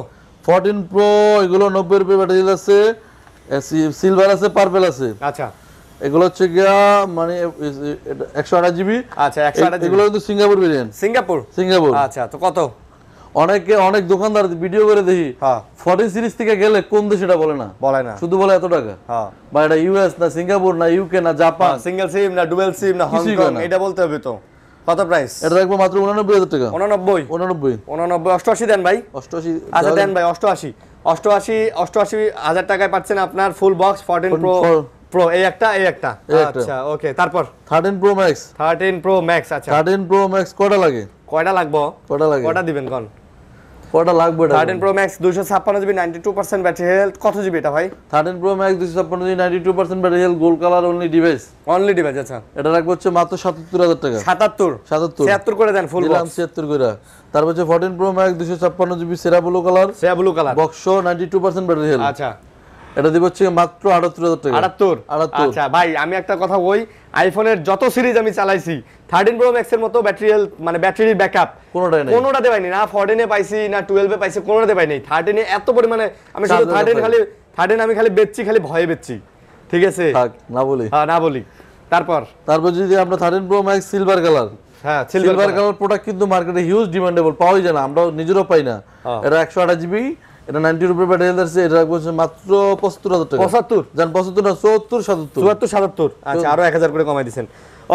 ফোর্টিন প্রো এগুলো নব্বই রুপি ব্যাটারি আছে সিলভার আছে পার্পেল আছে আচ্ছা এগুলো হচ্ছে গিয়া মানে একশো আঠাশ জিবি আচ্ছা এগুলো কিন্তু সিঙ্গাপুর সিঙ্গাপুর সিঙ্গাপুর আচ্ছা তো কত অনেকে অনেক দোকানদার ভিডিও করে দেখি হ্যাঁ। ফরেন সিরিজ থেকে গেলে কোন দেশ এটা বলে না বলে না শুধু বলে এত টাকা হ্যাঁ। বা এটা ইউএস না সিঙ্গাপুর না ইউকে না জাপান সিঙ্গেল সিম না ডুয়েল সিম না হংকং এটা বলতে হবে তো কত প্রাইস এটা রাখবো মাত্র হাজার টাকা 89 89 89 অষ্টআশি দেন ভাই অষ্টআশি আচ্ছা দেন ভাই অষ্টআশি অষ্টআশি 88 হাজার টাকায় পাচ্ছেন আপনার ফুল বক্স 14 প্রো প্রো এই একটা এই একটা আচ্ছা ওকে তারপর 13 প্রো ম্যাক্স 13 প্রো ম্যাক্স আচ্ছা 13 প্রো ম্যাক্স কয়টা লাগে কয়টা লাগবো কয়টা লাগে কয়টা দিবেন কোন কয়টা লাগবে 13 pro max 256 GB 92% battery health কত জিবি এটা ভাই 13 pro max 256 GB 92% battery health gold colour only device only device আচ্ছা এটা লাগবে হচ্ছে মাত্র 77000 টাকা 77 77 76 করে দেন ফুল বক্স 76 করে তারপর হচ্ছে 14 pro max 256 GB sierra blue colour sierra blue colour box 92% battery health আচ্ছা এটা দিব হচ্ছে মাত্র 78000 টাকা 78 78 আচ্ছা ভাই আমি একটা কথা কই আইফোনের যত সিরিজ আমি চালাইছি 13 প্রো ম্যাক্স এর মতো ব্যাটারি মানে ব্যাটারির ব্যাকআপ নেই নাই কোনোটাতে পাইনি না 14 এ পাইছি না 12 এ পাইছি কোনোটাতে পাইনি 13 এ এত পরিমাণে আমি শুধু 13 খালি 13 আমি খালি বেচছি খালি ভয়ে বেচছি ঠিক আছে থাক না বলি হ্যাঁ না বলি তারপর তারপর যদি আমরা 13 প্রো ম্যাক্স সিলভার কালার হ্যাঁ সিলভার কালার প্রোডাক্ট কিন্তু মার্কেটে হিউজ ডিমান্ডেবল পাওয়া যায় না আমরা নিজেরও পাই না হ্যাঁ। এটা 128 জিবি এটা নাইনটি রুপি ব্যাটারি আছে এটা রাখবো মাত্র পঁচাত্তর টাকা পঁচাত্তর যান পঁচাত্তর না চুয়াত্তর সাতাত্তর চুয়াত্তর সাতাত্তর আচ্ছা আরো এক করে কমাই দিচ্ছেন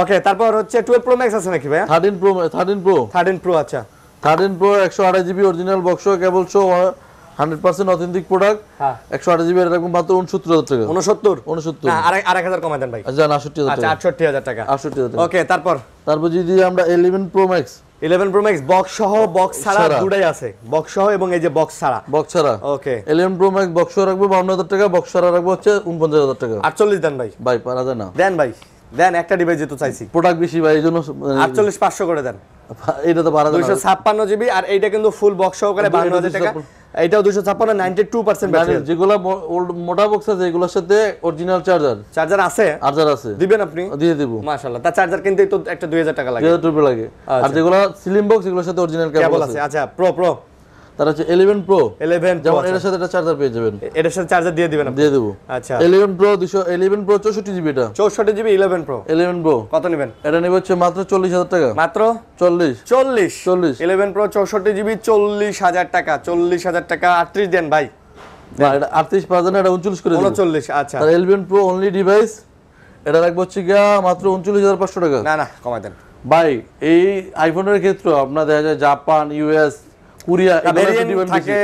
ওকে তারপর হচ্ছে টুয়েলভ প্রো ম্যাক্স আছে নাকি ভাই thirteen pro thirteen pro thirteen pro আচ্ছা থার্টিন প্রো একশো আড়াই জিবি অরিজিনাল বক্স কেবল শো হান্ড্রেড পার্সেন্ট অথেন্টিক প্রোডাক্ট একশো আঠাশ জিবি হ্যাঁ। এরকম মাত্র উনসত্তর হাজার টাকা উনসত্তর উনসত্তর আর এক হাজার কমাই দেন ভাই আচ্ছা আটষট্টি হাজার আচ্ছা, আটষট্টি হাজার টাকা আটষট্টি হাজার ওকে তারপর তারপর যদি আমরা eleven pro max 11 Pro Max box সহ বক্স ছাড়া দুটাই আছে বক্স সহ এবং এই যে বক্স ছাড়া বক্স ছাড়া ওকে 11 Pro Max বক্স রাখবো 52000 টাকা box ছাড়া রাখবো হচ্ছে 49000 টাকা 48 দেন ভাই ভাই পারা যায় না দেন ভাই দেন একটা ডিভাইস যেহেতু চাইছি প্রোডাক্ট বেশি ভাই এই জন্য 48500 মানে করে দেন এটা তো 256 জিবি আর এইটা কিন্তু ফুল বক্স সহকারে 52000 টাকা এটাও 256 92% ব্যাটারি যেগুলো মোটা বক্স আছে এগুলোর সাথে অরিজিনাল চার্জার চার্জার আছে চার্জার আছে দিবেন আপনি দিয়ে দেব মাশাআল্লাহ তা চার্জার কিনতে তো একটা 2000 টাকা লাগে 2000 টাকা লাগে আর যেগুলো স্লিম বক্স এগুলোর সাথে অরিজিনাল কেবল আছে আচ্ছা প্রো প্রো তার হচ্ছে 11 প্রো 11 যেমন এর সাথে একটা চার্জার পেয়ে যাবেন এটার সাথে চার্জার দিয়ে দিবেন দিয়ে দেব আচ্ছা 11 প্রো 200 11 প্রো 64 জিবি এটা 64 জিবি 11 প্রো 11 প্রো কত নেবেন এটা নেবে হচ্ছে মাত্র 40000 টাকা মাত্র 40 40 40 11 প্রো 64 জিবি 40000 টাকা 40000 টাকা 38 দেন ভাই না এটা 38 পাঁচ এটা 39 করে দেব 39 আচ্ছা আর 11 প্রো অনলি ডিভাইস এটা রাখবো হচ্ছে গিয়া মাত্র 39500 টাকা না না কমাই দেন ভাই এই আইফোনের ক্ষেত্রে আপনার দেখা যায় জাপান ইউএস কোরিয়া থাকে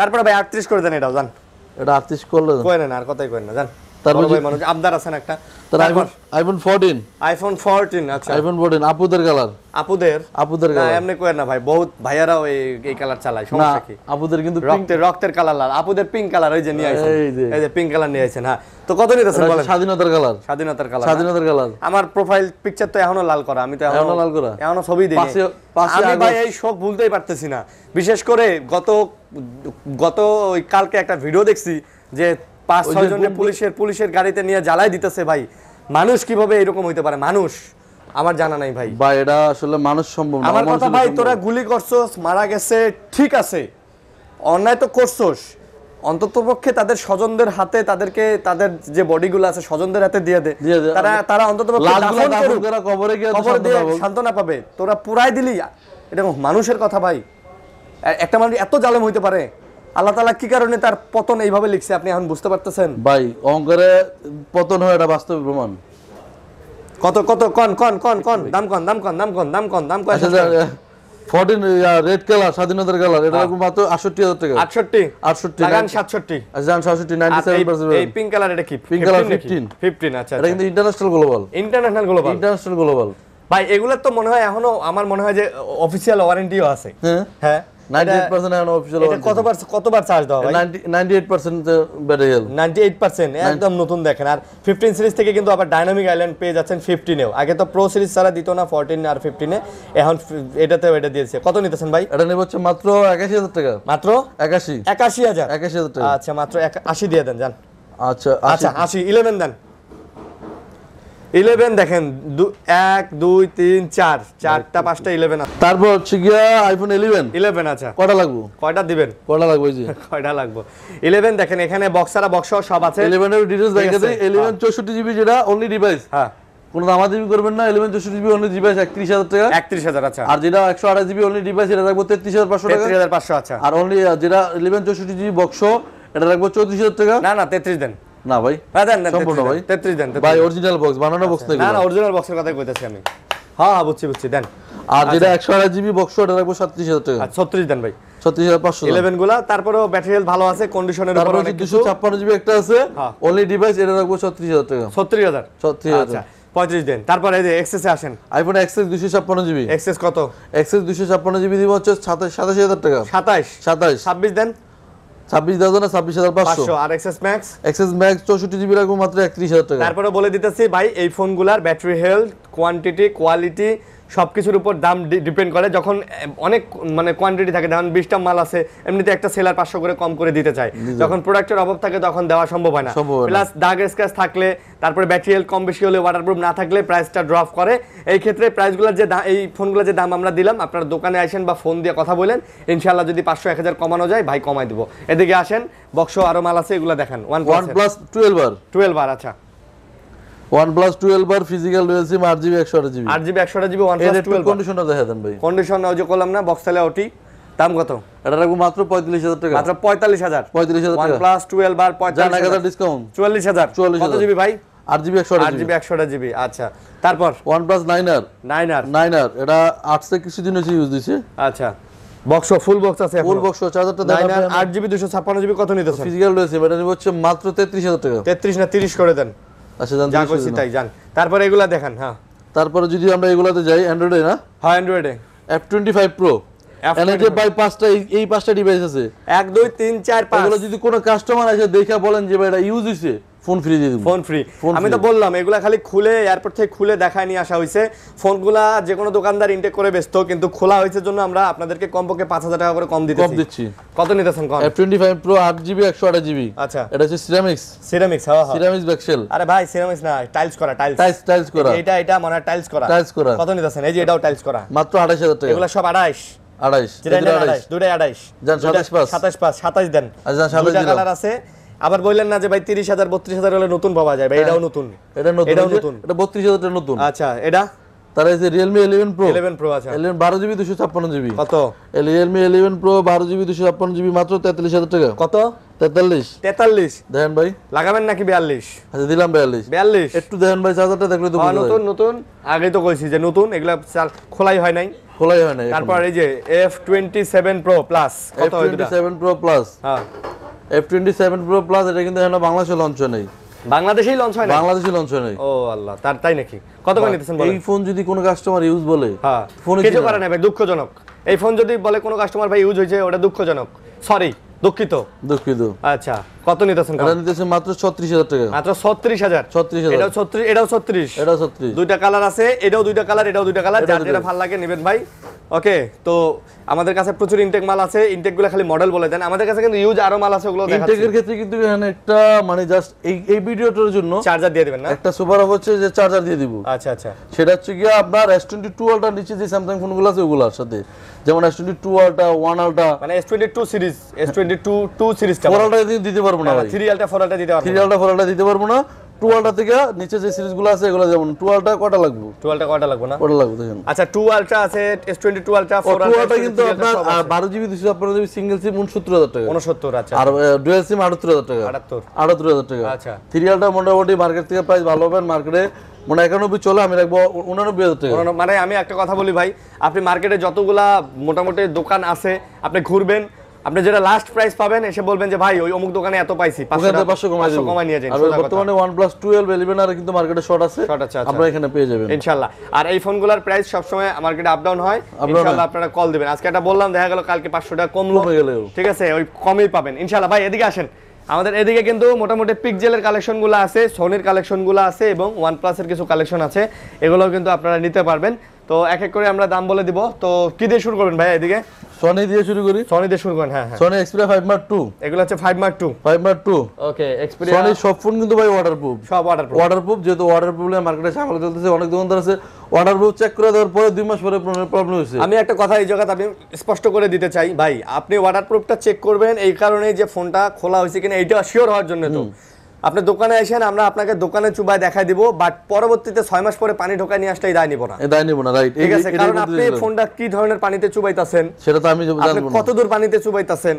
তারপরে ভাই আটত্রিশ করে দেন এটাও জান এটা আটত্রিশ করলো না আর কথাই করেন না জান স্বাধীনতার কালার কালার কালার আমার প্রোফাইল পিকচার তো এখনো লাল করা আমি তো এখনো লাল করা এখনো ছবি দিই ভাই এই শোক ভুলতেই পারতেছি না বিশেষ করে গত গত ওই কালকে একটা ভিডিও দেখছি যে পাঁচ ছয় জনের পুলিশের পুলিশের গাড়িতে নিয়ে জ্বালাই দিতেছে ভাই মানুষ কিভাবে এরকম হইতে পারে মানুষ আমার জানা নাই ভাই ভাই এটা আসলে মানুষ সম্ভব আমার কথা ভাই তোরা গুলি করছস মারা গেছে ঠিক আছে অন্যায় তো করছস অন্ততপক্ষে তাদের স্বজনদের হাতে তাদেরকে তাদের যে বডিগুলো আছে স্বজনদের হাতে দিয়ে দে তারা তারা অন্তত কবরে গিয়ে কবর দিয়ে সান্ত্বনা পাবে তোরা পুরাই দিলি এটা মানুষের কথা ভাই একটা মানুষ এত জালেম হইতে পারে আল্লাহ তালা কি কারণে তার পতন এইভাবে লিখছে আপনি এখন বুঝতে পারতেছেন ভাই অহংকারে পতন হয় এটা বাস্তব প্রমাণ কত কত কন কন কন কন দাম কন দাম কন দাম কন দাম কন দাম কন আচ্ছা, আচ্ছা, হ্যাঁ। আটষট্টি আটষট্টি সাতষট্টি pink colour pink colour fifteen fifteen আচ্ছা, আচ্ছা কিন্তু ইন্টারন্যাশনাল ভাই এগুলোর তো মনে হয় এখনো আমার মনে হয় যে অফিসিয়াল ওয়ারেন্টিও আছে হ্যাঁ, হ্যাঁ? 98% আগে তো প্রো সিরিজ ছাড়া দিত না 14 আর 15 এখন এটাতেও এটা দিয়েছে কত নিতেছেন ভাই এটা নেব মাত্র 81000 টাকা মাত্র 81 81000 81000 টাকা আচ্ছা মাত্র 80 দিয়ে দেন আচ্ছা আচ্ছা 80 11 দেন ইলেভেন দেখেন এক দুই তিন চার চারটা পাঁচটা ইলেভেন তারপর হচ্ছে গিয়া আইফোন ইলেভেন ইলেভেন আছে কয়টা লাগবো কয়টা দিবেন কয়টা লাগবে জি কয়টা লাগবো ইলেভেন দেখেন এখানে বক্সারা বক্স সব আছে ইলেভেনের ডিটেলস দেখে দিই ইলেভেন চৌষট্টি জিবি যেটা অনলি ডিভাইস হ্যাঁ কোনো দামা দিবি করবেন না ইলেভেন চৌষট্টি জিবি অনলি ডিভাইস একত্রিশ হাজার টাকা একত্রিশ হাজার আছে আচ্ছা। আর যেটা একশো আঠাশ জিবি অনলি ডিভাইস এটা রাখবো তেত্রিশ হাজার পাঁচশো টাকা হাজার পাঁচশো আছে আচ্ছা। আর অনলি যেটা ইলেভেন চৌষট্টি জিবি বক্স এটা রাখবো চৌত্রিশ হাজার টাকা না না তেত্রিশ দেন না ভাই হ্যাঁ, দেন সম্পূর্ণ ভাই 33 দেন ভাই অরিজিনাল বক্স বানানো বক্স না না অরিজিনাল বক্সের কথা কইতাছি আমি হ্যাঁ হ্যাঁ বুঝছি বুঝছি দেন আর যেটা 128 জিবি বক্স ওটা রাখবো 37000 টাকা আচ্ছা 36 দেন ভাই 36500 11 তারপরেও ব্যাটারি হেলথ ভালো আছে কন্ডিশনের উপর অনেক 256 জিবি একটা আছে ডিভাইস হ্যাঁ। এটা রাখবো 36000 টাকা 36000 36000 আচ্ছা দিন তারপরে আসেন আইফোন জিবি কত টাকা দেন ছাব্বিশ হাজার ছাব্বিশ হাজার আর এক্সেস এক্সেস চৌষট্টি মাত্র একত্রিশ হাজার টাকা তারপরে বলে দিতেছি ভাই এই ফোনগুলার ব্যাটারি হেলথ কোয়ান্টিটি কোয়ালিটি সব কিছুর উপর দাম ডিপেন্ড করে যখন অনেক মানে কোয়ান্টিটি থাকে যেমন বিশটা মাল আছে এমনিতে একটা সেলার পাঁচশো করে কম করে দিতে চায় যখন প্রোডাক্টের অভাব থাকে তখন দেওয়া সম্ভব হয় না প্লাস দাগ স্ক্র্যাচ থাকলে তারপরে ব্যাটেরিয়াল কম বেশি হলে ওয়াটারপ্রুফ না থাকলে প্রাইসটা ড্রপ করে এই ক্ষেত্রে প্রাইসগুলোর যে এই ফোনগুলোর যে দাম আমরা দিলাম আপনার দোকানে আসেন বা ফোন দিয়ে কথা বলেন ইনশাল্লাহ যদি পাঁচশো এক হাজার কমানো যায় ভাই কমাই দেবো এদিকে আসেন বক্স আরও মাল আছে এগুলো দেখান one plus twelve R twelve R আচ্ছা OnePlus 12 physical dual SIM 8GB 128GB 128GB OnePlus 12 কন্ডিশনটা দেখা দেন ভাই কন্ডিশন যে না বক্সালে ওটি দাম কত এটা রাখবো মাত্র 45000 টাকা মাত্র 45000 45000 টাকা OnePlus 12 45000 ডিসকাউন্ট 44000 44000 কত জিবি ভাই 8GB 128GB 128GB আচ্ছা তারপর OnePlus 9R 9R 9R এটা 8 থেকে কিছুদিন হয়েছে ইউজ দিছে আচ্ছা বক্স ফুল বক্স আছে ফুল বক্স চার্জারটা আর 8GB 256GB কত নিতেছেন ফিজিক্যাল রয়েছে এটা নিব হচ্ছে মাত্র 33000 টাকা 33 না 30 করে দেন আচ্ছা তাই যান তারপরে এগুলা দেখান হ্যাঁ তারপরে যদি আমরা এগুলাতে যাই অ্যান্ড্রয়েডে না হ্যাঁ অ্যান্ড্রয়েডে এফ টোয়েন্টি ফাইভ প্রো এনাকে পাঁচটা এই পাঁচটা ডিভাইস আছে এক দুই তিন চার পাঁচ যদি কোনো কাস্টমার আছে দেখে বলেন যে ভাই এটা ইউজ হয়েছে ফোন ফ্রি ফোন ফ্রি আমি তো বললাম এগুলা খালি খুলে এয়ারপোর্ট থেকে খুলে দেখায় নিয়ে আসা হয়েছে ফোনগুলা যে কোনো দোকানদার ইনটেক করে ব্যস্ত কিন্তু খোলা হয়েছে জন্য আমরা আপনাদেরকে কমপক্ষে পাঁচ হাজার টাকা করে কম দিতে কম দিচ্ছি কত নিতেছেন কম এফ টোয়েন্টি ফাইভ প্রো আট জিবি একশো আট জিবি আচ্ছা এটা হচ্ছে সিরামিক্স সিরামিক্স হ্যাঁ সিরামিক্স ব্যাকশেল আরে ভাই সিরামিক্স না টাইলস করা টাইলস টাইলস টাইলস করা এটা এটা মানে টাইলস করা টাইলস করা কত নিতেছেন এই যে এটাও টাইলস করা মাত্র আঠাশ হাজার টাকা এগুলো সব আড়াইশ আড়াইশ দুটাই আড়াইশ যান সাতাশ পাঁচ সাতাশ পাঁচ সাতাশ দেন সাতাশ কালার আছে আবার বললেন না যে ভাই তিরিশ হাজার বত্রিশ হাজার হলে নতুন পাওয়া যায় ভাই হ্যাঁ। এটাও নতুন এটা নতুন নতুন এটা বত্রিশ হাজার নতুন আচ্ছা এটা তারা এই যে প্রো ইলেভেন প্রো আছে বারো জিবি দুশো ছাপ্পান্ন জিবি কত রিয়েলমি ইলেভেন প্রো বারো জিবি দুশো ছাপ্পান্ন জিবি মাত্র তেতাল্লিশ হাজার টাকা কত তেতাল্লিশ তেতাল্লিশ দেখেন ভাই লাগাবেন নাকি বিয়াল্লিশ আচ্ছা দিলাম বিয়াল্লিশ বিয়াল্লিশ একটু দেখেন ভাই চার্জারটা দেখলে তো নতুন নতুন আগে তো কইছি যে নতুন এগুলা খোলাই হয় নাই খোলাই হয় নাই তারপর এই যে F twenty seven pro plus F twenty seven pro plus হ্যাঁ এফ টোয়েন্টি সেভেন এটা কিন্তু এখন বাংলাদেশে লঞ্চ নেই বাংলাদেশেই লঞ্চ হয় না বাংলাদেশে লঞ্চ হয় ও আল্লাহ তার তাই নাকি কত করে হ্যাঁ, নিতেছেন বলেন এই ফোন যদি কোনো কাস্টমার ইউজ বলে হ্যাঁ ফোন কিছু করে না ভাই দুঃখজনক এই ফোন যদি বলে কোনো কাস্টমার ভাই ইউজ হয়েছে ওটা দুঃখজনক সরি দুঃখিত দুঃখিত আচ্ছা কত নিতেছেন এটা নিতেছেন মাত্র 36000 টাকা মাত্র 36000 36000 এটাও 36 এটাও 36 এটাও 36 দুইটা কালার আছে এটাও দুইটা কালার এটাও দুইটা কালার যার যেটা ভালো লাগে নেবেন ভাই ওকে তো আমাদের কাছে প্রচুর ইনটেক মাল আছে ইনটেকগুলো খালি মডেল বলে দেন আমাদের কাছে কিন্তু ইউজ আরো মাল আছে ওগুলো দেখাচ্ছি ইনটেকের ক্ষেত্রে কিন্তু এখানে একটা মানে জাস্ট এই এই ভিডিওটার জন্য চার্জার দিয়ে দিবেন না একটা সুপার অফ হচ্ছে যে চার্জার দিয়ে দিব আচ্ছা আচ্ছা সেটা হচ্ছে কি আপনার S22 আলটা নিচে যে Samsung ফোনগুলো আছে ওগুলোর সাথে যেমন S22 আলটা 1 আলটা মানে S22 সিরিজ S22 2 সিরিজটা 4 দিতে পারবো পারবো না সিরিয়ালটা ফোরালটা দিতে পারবো সিরিয়ালটা ফোরালটা দিতে পারবো না থেকে নিচে যে সিরিজগুলো আছে এগুলো যেমন কটা লাগবে কটা লাগবে না কটা লাগবে দেখেন আচ্ছা আছে এস টোয়েন্টি কিন্তু আপনার বারো জিবি দুশো আপনার সিঙ্গেল সিম উনসত্তর হাজার টাকা উনসত্তর আচ্ছা। আর ডুয়েল সিম আটাত্তর হাজার টাকা আটাত্তর আটাত্তর হাজার টাকা আচ্ছা সিরিয়ালটা মোটামুটি মার্কেট থেকে প্রাইস ভালো পাবেন মার্কেটে মানে একানব্বই চলে আমি রাখবো উনানব্বই হাজার টাকা মানে আমি একটা কথা বলি ভাই আপনি মার্কেটে যতগুলা মোটামুটি দোকান আছে আপনি ঘুরবেন আপনি যেটা লাস্ট প্রাইস পাবেন এসে বলবেন যে ভাই ওই অমুক দোকানে এত পাইছি 500 কমাই দেব কমাই নিয়ে যান আর বর্তমানে OnePlus 12 11 আর কিন্তু মার্কেটে শর্ট আছে শর্ট আছে আচ্ছা, আমরা এখানে পেয়ে যাবেন ইনশাআল্লাহ আর এই ফোনগুলোর প্রাইস সব সময় মার্কেটে আপ ডাউন হয় ইনশাআল্লাহ আপনারা কল দিবেন আজকে এটা বললাম দেখা গেল কালকে 500 টাকা কমলো হয়ে গেল ঠিক আছে ওই কমই পাবেন ইনশাআল্লাহ ভাই এদিকে আসেন আমাদের এদিকে কিন্তু মোটামুটি পিকজেলের কালেকশনগুলো আছে সোনির কালেকশনগুলো আছে এবং ওয়ান প্লাসের কিছু কালেকশন আছে এগুলোও কিন্তু আপনারা নিতে পারবেন তো এক এক করে আমরা দাম বলে দিব তো কি দিয়ে শুরু করবেন ভাই এদিকে সনি দিয়ে শুরু করি সনি দিয়ে শুরু করেন হ্যাঁ হ্যাঁ সনি এক্সপেরিয়া 5 মার্ক 2 এগুলো হচ্ছে 5 mark 2 5 mark 2 okay Xperia Sony সব ফোন কিন্তু ভাই ওয়াটারপ্রুফ সব ওয়াটারপ্রুফ ওয়াটারপ্রুফ যেহেতু ওয়াটারপ্রুফ নিয়ে মার্কেটে সাফল্য চলতেছে অনেক দোকানদার আছে ওয়াটারপ্রুফ চেক করে দেওয়ার পরে দুই মাস পরে প্রবলেম হয়েছে আমি একটা কথা এই জায়গাতে আমি স্পষ্ট করে দিতে চাই ভাই আপনি ওয়াটারপ্রুফটা চেক করবেন এই কারণে যে ফোনটা খোলা হয়েছে কিনা এটা শিওর হওয়ার জন্য তো আপনি দোকানে আসেন আমরা আপনাকে দোকানে চুবায় দেখাই দিব বাট পরবর্তীতে ছয় মাস পরে পানি ঢোকায় নিয়ে আসতেই দায় নিব না দায় নিব না রাইট ঠিক আছে কারণ আপনি ফোনটা কি ধরনের পানিতে চুবাইতাছেন সেটা তো আমি জানি আপনি কতদূর পানিতে চুবাইতাছেন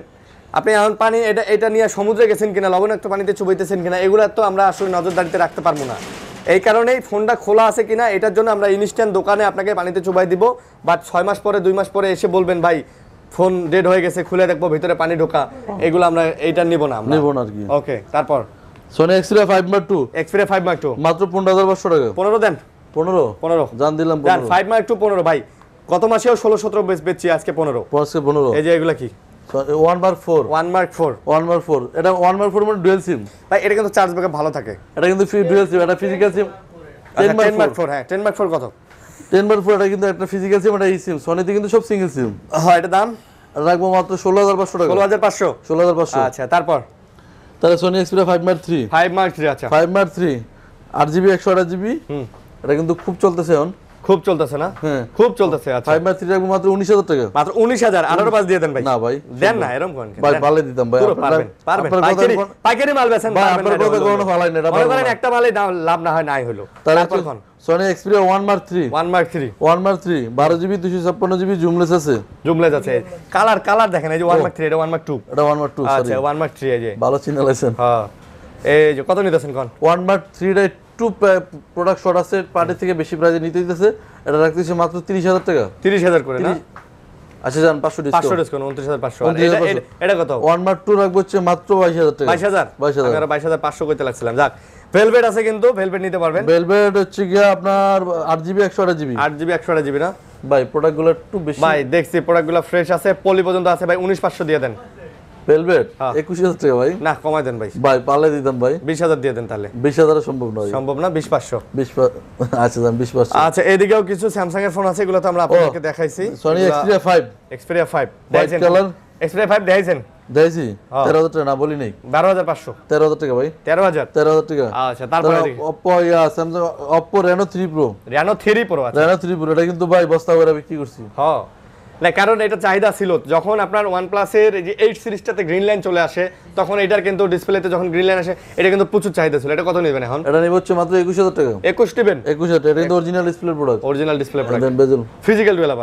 আপনি এমন পানি এটা এটা নিয়ে সমুদ্রে গেছেন কিনা লবণাক্ত পানিতে চুবাইতেছেন কিনা এগুলো তো আমরা আসলে নজরদারিতে রাখতে পারবো না এই কারণেই ফোনটা খোলা আছে কিনা এটার জন্য আমরা ইনস্ট্যান্ট দোকানে আপনাকে পানিতে চুবাই দিব বাট ছয় মাস পরে দুই মাস পরে এসে বলবেন ভাই ফোন ডেড হয়ে গেছে খুলে দেখবো ভিতরে পানি ঢোকা এগুলো আমরা এইটা নিব না নিব না আর কি ওকে তারপর সোনি এক্সপ্রিয়া 5 মার্ক 2 5 মার্ক 2 মাত্র 15500 টাকা 15 দেন 15 15 জান দিলাম 15 জান 5 মার্ক 2 15 ভাই গত মাসেও 16 17 বেচ বেচছি আজকে 15 আজকে 15 এই যে এগুলা কি one mark four one mark four one mark four এটা মার্ক মানে সিম ভাই এটা কিন্তু চার্জ ব্যাকআপ ভালো থাকে এটা কিন্তু সিম এটা physical SIM ten mark four হ্যাঁ টেন মার্ক ফোর কত মার্ক এটা কিন্তু একটা ফিজিক্যাল সিম এটা ই সোনিতে কিন্তু সব সিঙ্গেল সিম হ্যাঁ এটা দাম রাখবো মাত্র ষোলো হাজার টাকা হাজার পাঁচশো ষোলো হাজার আচ্ছা তারপর তাহলে Sony Xperia five mark three five mark three আচ্ছা ফাইভ মার্ক থ্রি আট জিবি একশো আঠাশ জিবি এটা কিন্তু খুব চলতেছে এখন খুব চলতেছে না হ্যাঁ খুব চলতেছে আচ্ছা ফাইভ মার্ক থ্রি রাখবো মাত্র উনিশ হাজার টাকা মাত্র উনিশ হাজার আঠারো পাঁচ দিয়ে দেন ভাই না ভাই দেন না এরকম কোন ভাই ভালো দিতাম ভাই পারবেন পাইকারি পাইকারি মাল বেচেন ভাই আপনার কথা কোনো ভালো না একটা মালে লাভ না হয় নাই হলো Sony Xperia 1 mark 3 1 mark 3 1 mark 3 12 GB 256 GB zoom lens আছে জুমলেস আছে কালার কালার দেখেন এই যে 1 মার্ক 3 এটা 1 মার্ক 2 এটা 1 মার্ক 2 আচ্ছা 1 মার্ক 3 এই যে ভালো চিন্তা লাইছেন হ্যাঁ এই যে কত নিতেছেন কোন 1 মার্ক 3 রে টু প্রোডাক্ট শর্ট আছে পার্টি থেকে বেশি প্রাইজে নিতে দিতেছে এটা রাখতেছে মাত্র 30000 টাকা 30000 করে না আচ্ছা যান 500 ডিসকাউন্ট 500 ডিসকাউন্ট 29500 এটা এটা কত 1 মার্ক 2 রাখবো হচ্ছে মাত্র 22000 টাকা বাইশ হাজার বাইশ হাজার পাঁচশো করতে লাগছিলাম যাক ভেলভেট আছে কিন্তু ভেলভেট নিতে পারবেন ভেলভেট হচ্ছে গিয়া আপনার 8GB 128GB 8GB 128GB না ভাই প্রোডাক্টগুলো একটু বেশি ভাই দেখছি প্রোডাক্টগুলো ফ্রেশ আছে পলি পর্যন্ত আছে ভাই 19500 দিয়ে দেন ভেলভেট 21000 হ্যাঁ। টাকা ভাই না কমাই দেন ভাই ভাই পালে দিতাম ভাই 20000 দিয়ে দেন তাহলে 20000 সম্ভব নয় সম্ভব না 20500 20 আচ্ছা দাম 20500 আচ্ছা এদিকেও কিছু স্যামসাং এর ফোন আছে এগুলো তো আমরা আপনাদেরকে দেখাইছি সনি Xperia 5 Xperia 5 ভাই কালার কারণ এটা চাহিদা ছিল যখন আপনার ওয়ান প্লাসের যে এইট সিরিজটাতে গ্রিন লাইন চলে আসে তখন এটার কিন্তু ডিসপ্লেতে যখন গ্রিন লাইন আসে এটা কিন্তু প্রচুর চাহিদা ছিল এটা কত নেবেন এখন এটা নেব হচ্ছে মাত্র একুশ হাজার টাকা একুশ নেবেন একুশ হাজার original display original display physical twelve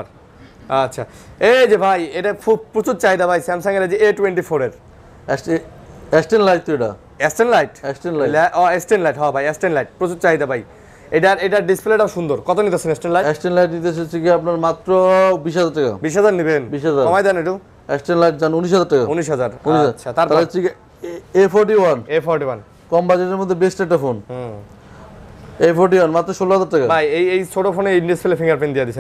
আচ্ছা এই যে ভাই এটা প্রচুর চাহিদা ভাই স্যামসাং এর যে এ টোয়েন্টি ফোর এর অ্যাস্টেন লাইট তো এটা অ্যাস্টেন লাইট অ্যাস্টেন লাইট ও অ্যাস্টেন লাইট হ্যাঁ ভাই অ্যাস্টেন লাইট প্রচুর চাহিদা ভাই এটার এটার ডিসপ্লেটাও সুন্দর কত নিতেছেন অ্যাস্টেন লাইট অ্যাস্টেন লাইট নিতেছে হচ্ছে কি আপনার মাত্র বিশ হাজার টাকা বিশ হাজার নেবেন বিশ হাজার কমাই দেন একটু অ্যাস্টেন লাইট যান উনিশ হাজার টাকা উনিশ হাজার আচ্ছা তারপর হচ্ছে কি A forty one A forty one কম বাজেটের মধ্যে বেস্ট একটা ফোন হুম A41 এই ছোট ফোনে ডিভাইস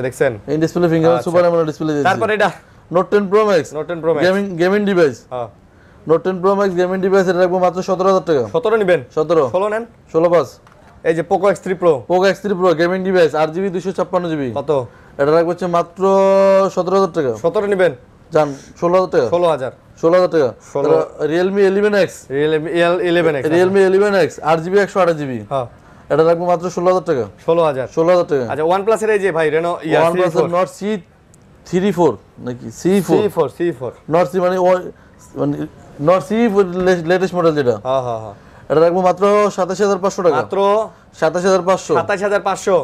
জিবি ছাপ্পান্ন জিবি এটা হ্যাঁ। মাত্র সতেরো হাজার টাকা সতেরো হাজার টাকা ষোলো হাজার হাজার টাকা Realme X Realme X GB একশো জিবি এটা লাগবে মাত্র ষোলো হাজার টাকা ষোলো হাজার ষোলো হাজার টাকা আচ্ছা ওয়ান প্লাসের এই যে ভাই রেনো ওয়ান প্লাসের নট সি থ্রি ফোর নাকি C four C four C four not C মানে মানে নট সি লেটেস্ট মডেল যেটা হ্যাঁ হ্যাঁ এটা রাখবো মাত্র সাতাশ হাজার পাঁচশো টাকা মাত্র সাতাশ হাজার পাঁচশো সাতাশ হাজার পাঁচশো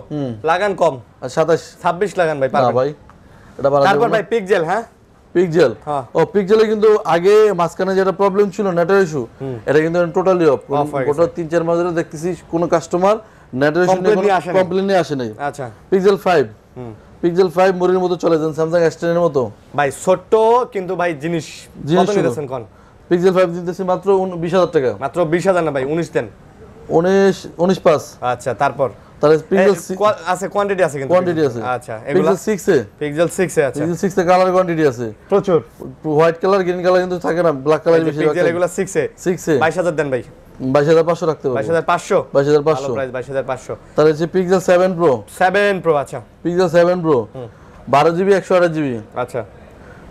লাগান কম সাতাশ ছাব্বিশ লাগান ভাই ভাই এটা তারপর ভাই পিকজেল হ্যাঁ পিকজেল হ্যাঁ। ও পিকজেলে কিন্তু আগে মাঝখানে যেটা প্রবলেম ছিল নেটের ইস্যু এটা কিন্তু টোটালি অফ গোটা তিন চার মাস ধরে দেখতেছি কাস্টমার নেটের ইস্যু কমপ্লেন আসে নাই আচ্ছা পিকজেল ফাইভ পিক্সেল 5 মরির মতো চলে যান স্যামসাং এর মতো ভাই ছোট কিন্তু ভাই জিনিস কত নিতেছেন কোন 5 মাত্র 20000 টাকা মাত্র 20000 না ভাই 19 দেন 19 19 পাস আচ্ছা তারপর তাহলে পিক্সেল আছে কোয়ান্টিটি আছে কিন্তু কোয়ান্টিটি আছে আচ্ছা Pixel 6 A Pixel 6 A Pixel আচ্ছা। 6 এ কালার কোয়ান্টিটি আছে প্রচুর হোয়াইট কালার গ্রিন কালার কিন্তু থাকে না ব্ল্যাক কালার বেশি পিক্সেল এগুলো 6 এ 6 এ 22000 দেন ভাই 22500 রাখতে পারবো 22500 22500 প্রাইস 22500 তাহলে যে পিক্সেল 7 প্রো 7 প্রো আচ্ছা পিক্সেল 7 প্রো 12 জিবি 128 জিবি আচ্ছা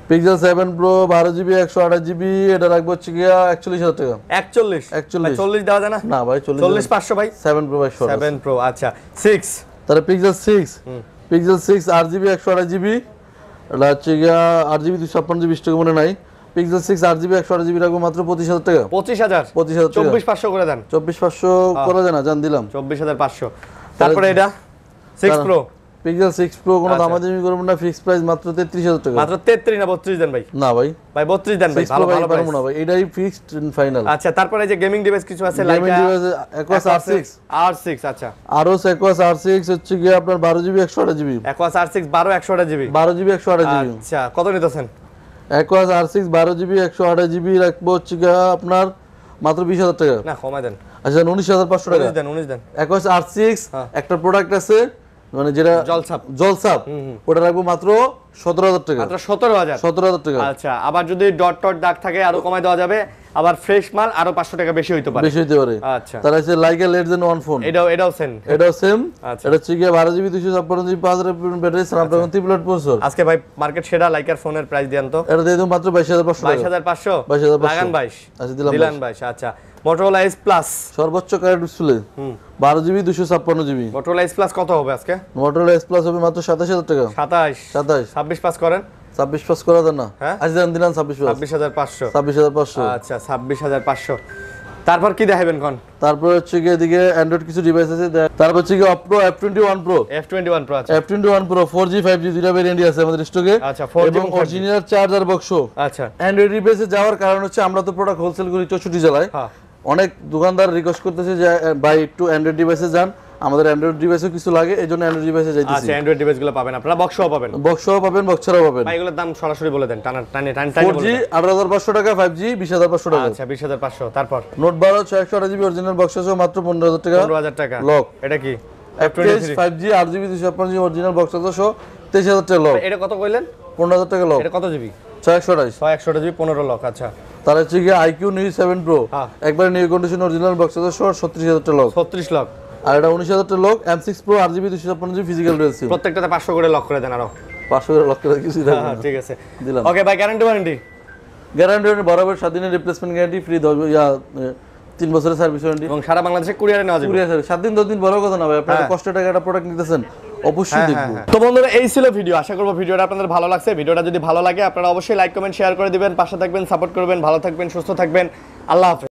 পিক্সেল 7 প্রো 12 জিবি 128 জিবি এটা রাখবো হচ্ছে গিয়া 41000 টাকা 41 41 40 দেওয়া যায় না না ভাই 40 40 500 ভাই 7 প্রো ভাই 7 প্রো আচ্ছা 6 তাহলে পিক্সেল 6 পিক্সেল 6 8 128 জিবি এটা হচ্ছে গিয়া 8 জিবি 256 জিবি মনে নাই পিক্সেল 6 8 জিবি 128 জিবি রাখবো মাত্র 25000 টাকা 25000 25000 24500 করে দেন 24500 করে দেন জান দিলাম 24500 তারপরে এটা 6 প্রো পিক্সেল 6 প্রো কোনো আচ্ছা। দামাদামি করব না ফিক্স প্রাইস মাত্র 33000 টাকা মাত্র 33 না 32 দেন ভাই না ভাই ভাই 32 দেন ভাই ভালো ভালো পারবো না ভাই এটাই ফিক্সড ফাইনাল আচ্ছা তারপরে এই যে গেমিং ডিভাইস কিছু আছে like gaming device Aquos R 6 আচ্ছা আর আরোস একোয়াস 6 হচ্ছে কি আপনার 12 GB 128 GB Aquos 6 12 128 GB 12 GB 128 GB আচ্ছা কত নিতেছেন একোয়াস 6 12 জিবি 128 জিবি রাখবো হচ্ছে কি আপনার মাত্র 20000 টাকা না কমায় দেন আচ্ছা 19500 টাকা 19 দেন 19 দেন একোয়াস হ্যাঁ। 6 একটা প্রোডাক্ট আছে মানে যেটা জলসাপ জলসাপ ওটা রাখবো মাত্র সতেরো হাজার টাকা সতেরো হাজার সতেরো হাজার টাকা আচ্ছা আবার যদি ডট টট দাগ থাকে আরো কমায় দেওয়া যাবে আবার ফ্রেশ মাল আরো পাঁচশো টাকা বেশি হইতে পারে বেশি হইতে পারে আচ্ছা তার আছে লাইকা লেট দেন ওয়ান ফোন এটাও এটাও সেম এটাও সেম আচ্ছা। এটা হচ্ছে গিয়ে বারো জিবি দুশো ছাপ্পান্ন জিবি পাঁচ হাজার ব্যাটারি স্ন্যাপড্রাগন তিন প্লেট প্রসেসর আজকে ভাই মার্কেট সেরা লাইকার ফোনের প্রাইস দেন তো এটা দিয়ে দেবো মাত্র বাইশ হাজার পাঁচশো বাইশ হাজার পাঁচশো বাইশ হাজার লাগান বাইশ আচ্ছা দিলাম বাইশ আচ্ছা মোটরোলা এস প্লাস সর্বোচ্চ কারেন্ট বারো জিবি দুশো ছাপ্পান্ন জিবি মোটরোলা এস প্লাস কত হবে আজকে মোটরোলা এস প্লাস হবে মাত্র সাতাশ হাজার টাকা সাতাশ সাতাশ ছাব্বিশ পাস করেন ছাব্বিশ পাস করা হ্যাঁ। আজ দেন দিলাম ছাব্বিশ ছাব্বিশ হাজার পাঁচশো ছাব্বিশ হাজার পাঁচশো আচ্ছা ছাব্বিশ হাজার পাঁচশো তারপর কি দেখাবেন কোন তারপর হচ্ছে কি এদিকে অ্যান্ড্রয়েড কিছু ডিভাইস আছে তারপর হচ্ছে কি Oppo F twenty one pro F twenty one pro F twenty one pro four G five G দুইটা ভেরিয়েন্টই আছে আমাদের স্টকে আচ্ছা এবং অরিজিনাল চার্জার বক্স আচ্ছা অ্যান্ড্রয়েড ডিভাইসে যাওয়ার কারণ হচ্ছে আমরা তো প্রোডাক্ট হোলসেল করি চৌষট্টি জেলায় হ্যাঁ। অনেক দোকানদার রিকোয়েস্ট করতেছে যে ভাই একটু অ্যান্ড্রয়েড ডিভাইসে যান আমাদের অ্যান্ড্রয়েড ডিভাইসও কিছু লাগে এই জন্য অ্যান্ড্রয়েড ডিভাইসে যাইতেছি আচ্ছা অ্যান্ড্রয়েড ডিভাইসগুলো পাবেন আপনারা বক্সও পাবেন বক্সও পাবেন বক্সরাও পাবেন ভাই এগুলোর দাম সরাসরি বলে দেন টানা টানে টানে টানে 4G 18500 টাকা 5G 20500 টাকা আচ্ছা 20500 তারপর নোট 12 600 জিবি অরিজিনাল বক্স আছে মাত্র 15000 টাকা 15000 টাকা লক এটা কি F23 5G 8GB 256 256GB original box আছে 23000 টাকা লক এটা কত কইলেন 15000 টাকা লক এটা কত জিবি ছয় একশো আঠাশ ছয় একশো পনেরো লক্ষ আচ্ছা একবার নিউ হ্যাঁ। কন্ডিশন অরিজিনাল ছত্রিশ লক্ষ আর উনিশ হাজার টাকা ফিজিক্যাল রয়েছে প্রত্যেকটাতে পাঁচশো করে লক করে দেন আরো পাঁচশো করে হ্যাঁ, ঠিক আছে ওকে ভাই গ্যারান্টি ওয়ারেন্টি গ্যারান্টি বরাবর সাত দিনের রিপ্লেসমেন্ট ফ্রি দশ তিন বছরের সার্ভিস ওয়ারেন্টি এবং সারা বাংলাদেশে কুরিয়ারে নেওয়া যাবে কুরিয়ার সাত দিন দশ দিন বড় কথা না ভাই আপনারা হ্যাঁ। কষ্ট টাকা একটা প্রোডাক্ট নিতেছেন অবশ্যই হ্যাঁ, দেখবো হ্যাঁ, হ্যাঁ। তো বন্ধুরা এই ছিল ভিডিও আশা করবো ভিডিওটা আপনাদের ভালো লাগছে ভিডিওটা যদি ভালো লাগে আপনারা অবশ্যই লাইক কমেন্ট শেয়ার করে দিবেন পাশে থাকবেন সাপোর্ট করবেন ভালো থাকবেন সুস্থ থাকবেন আল্লাহ হাফেজ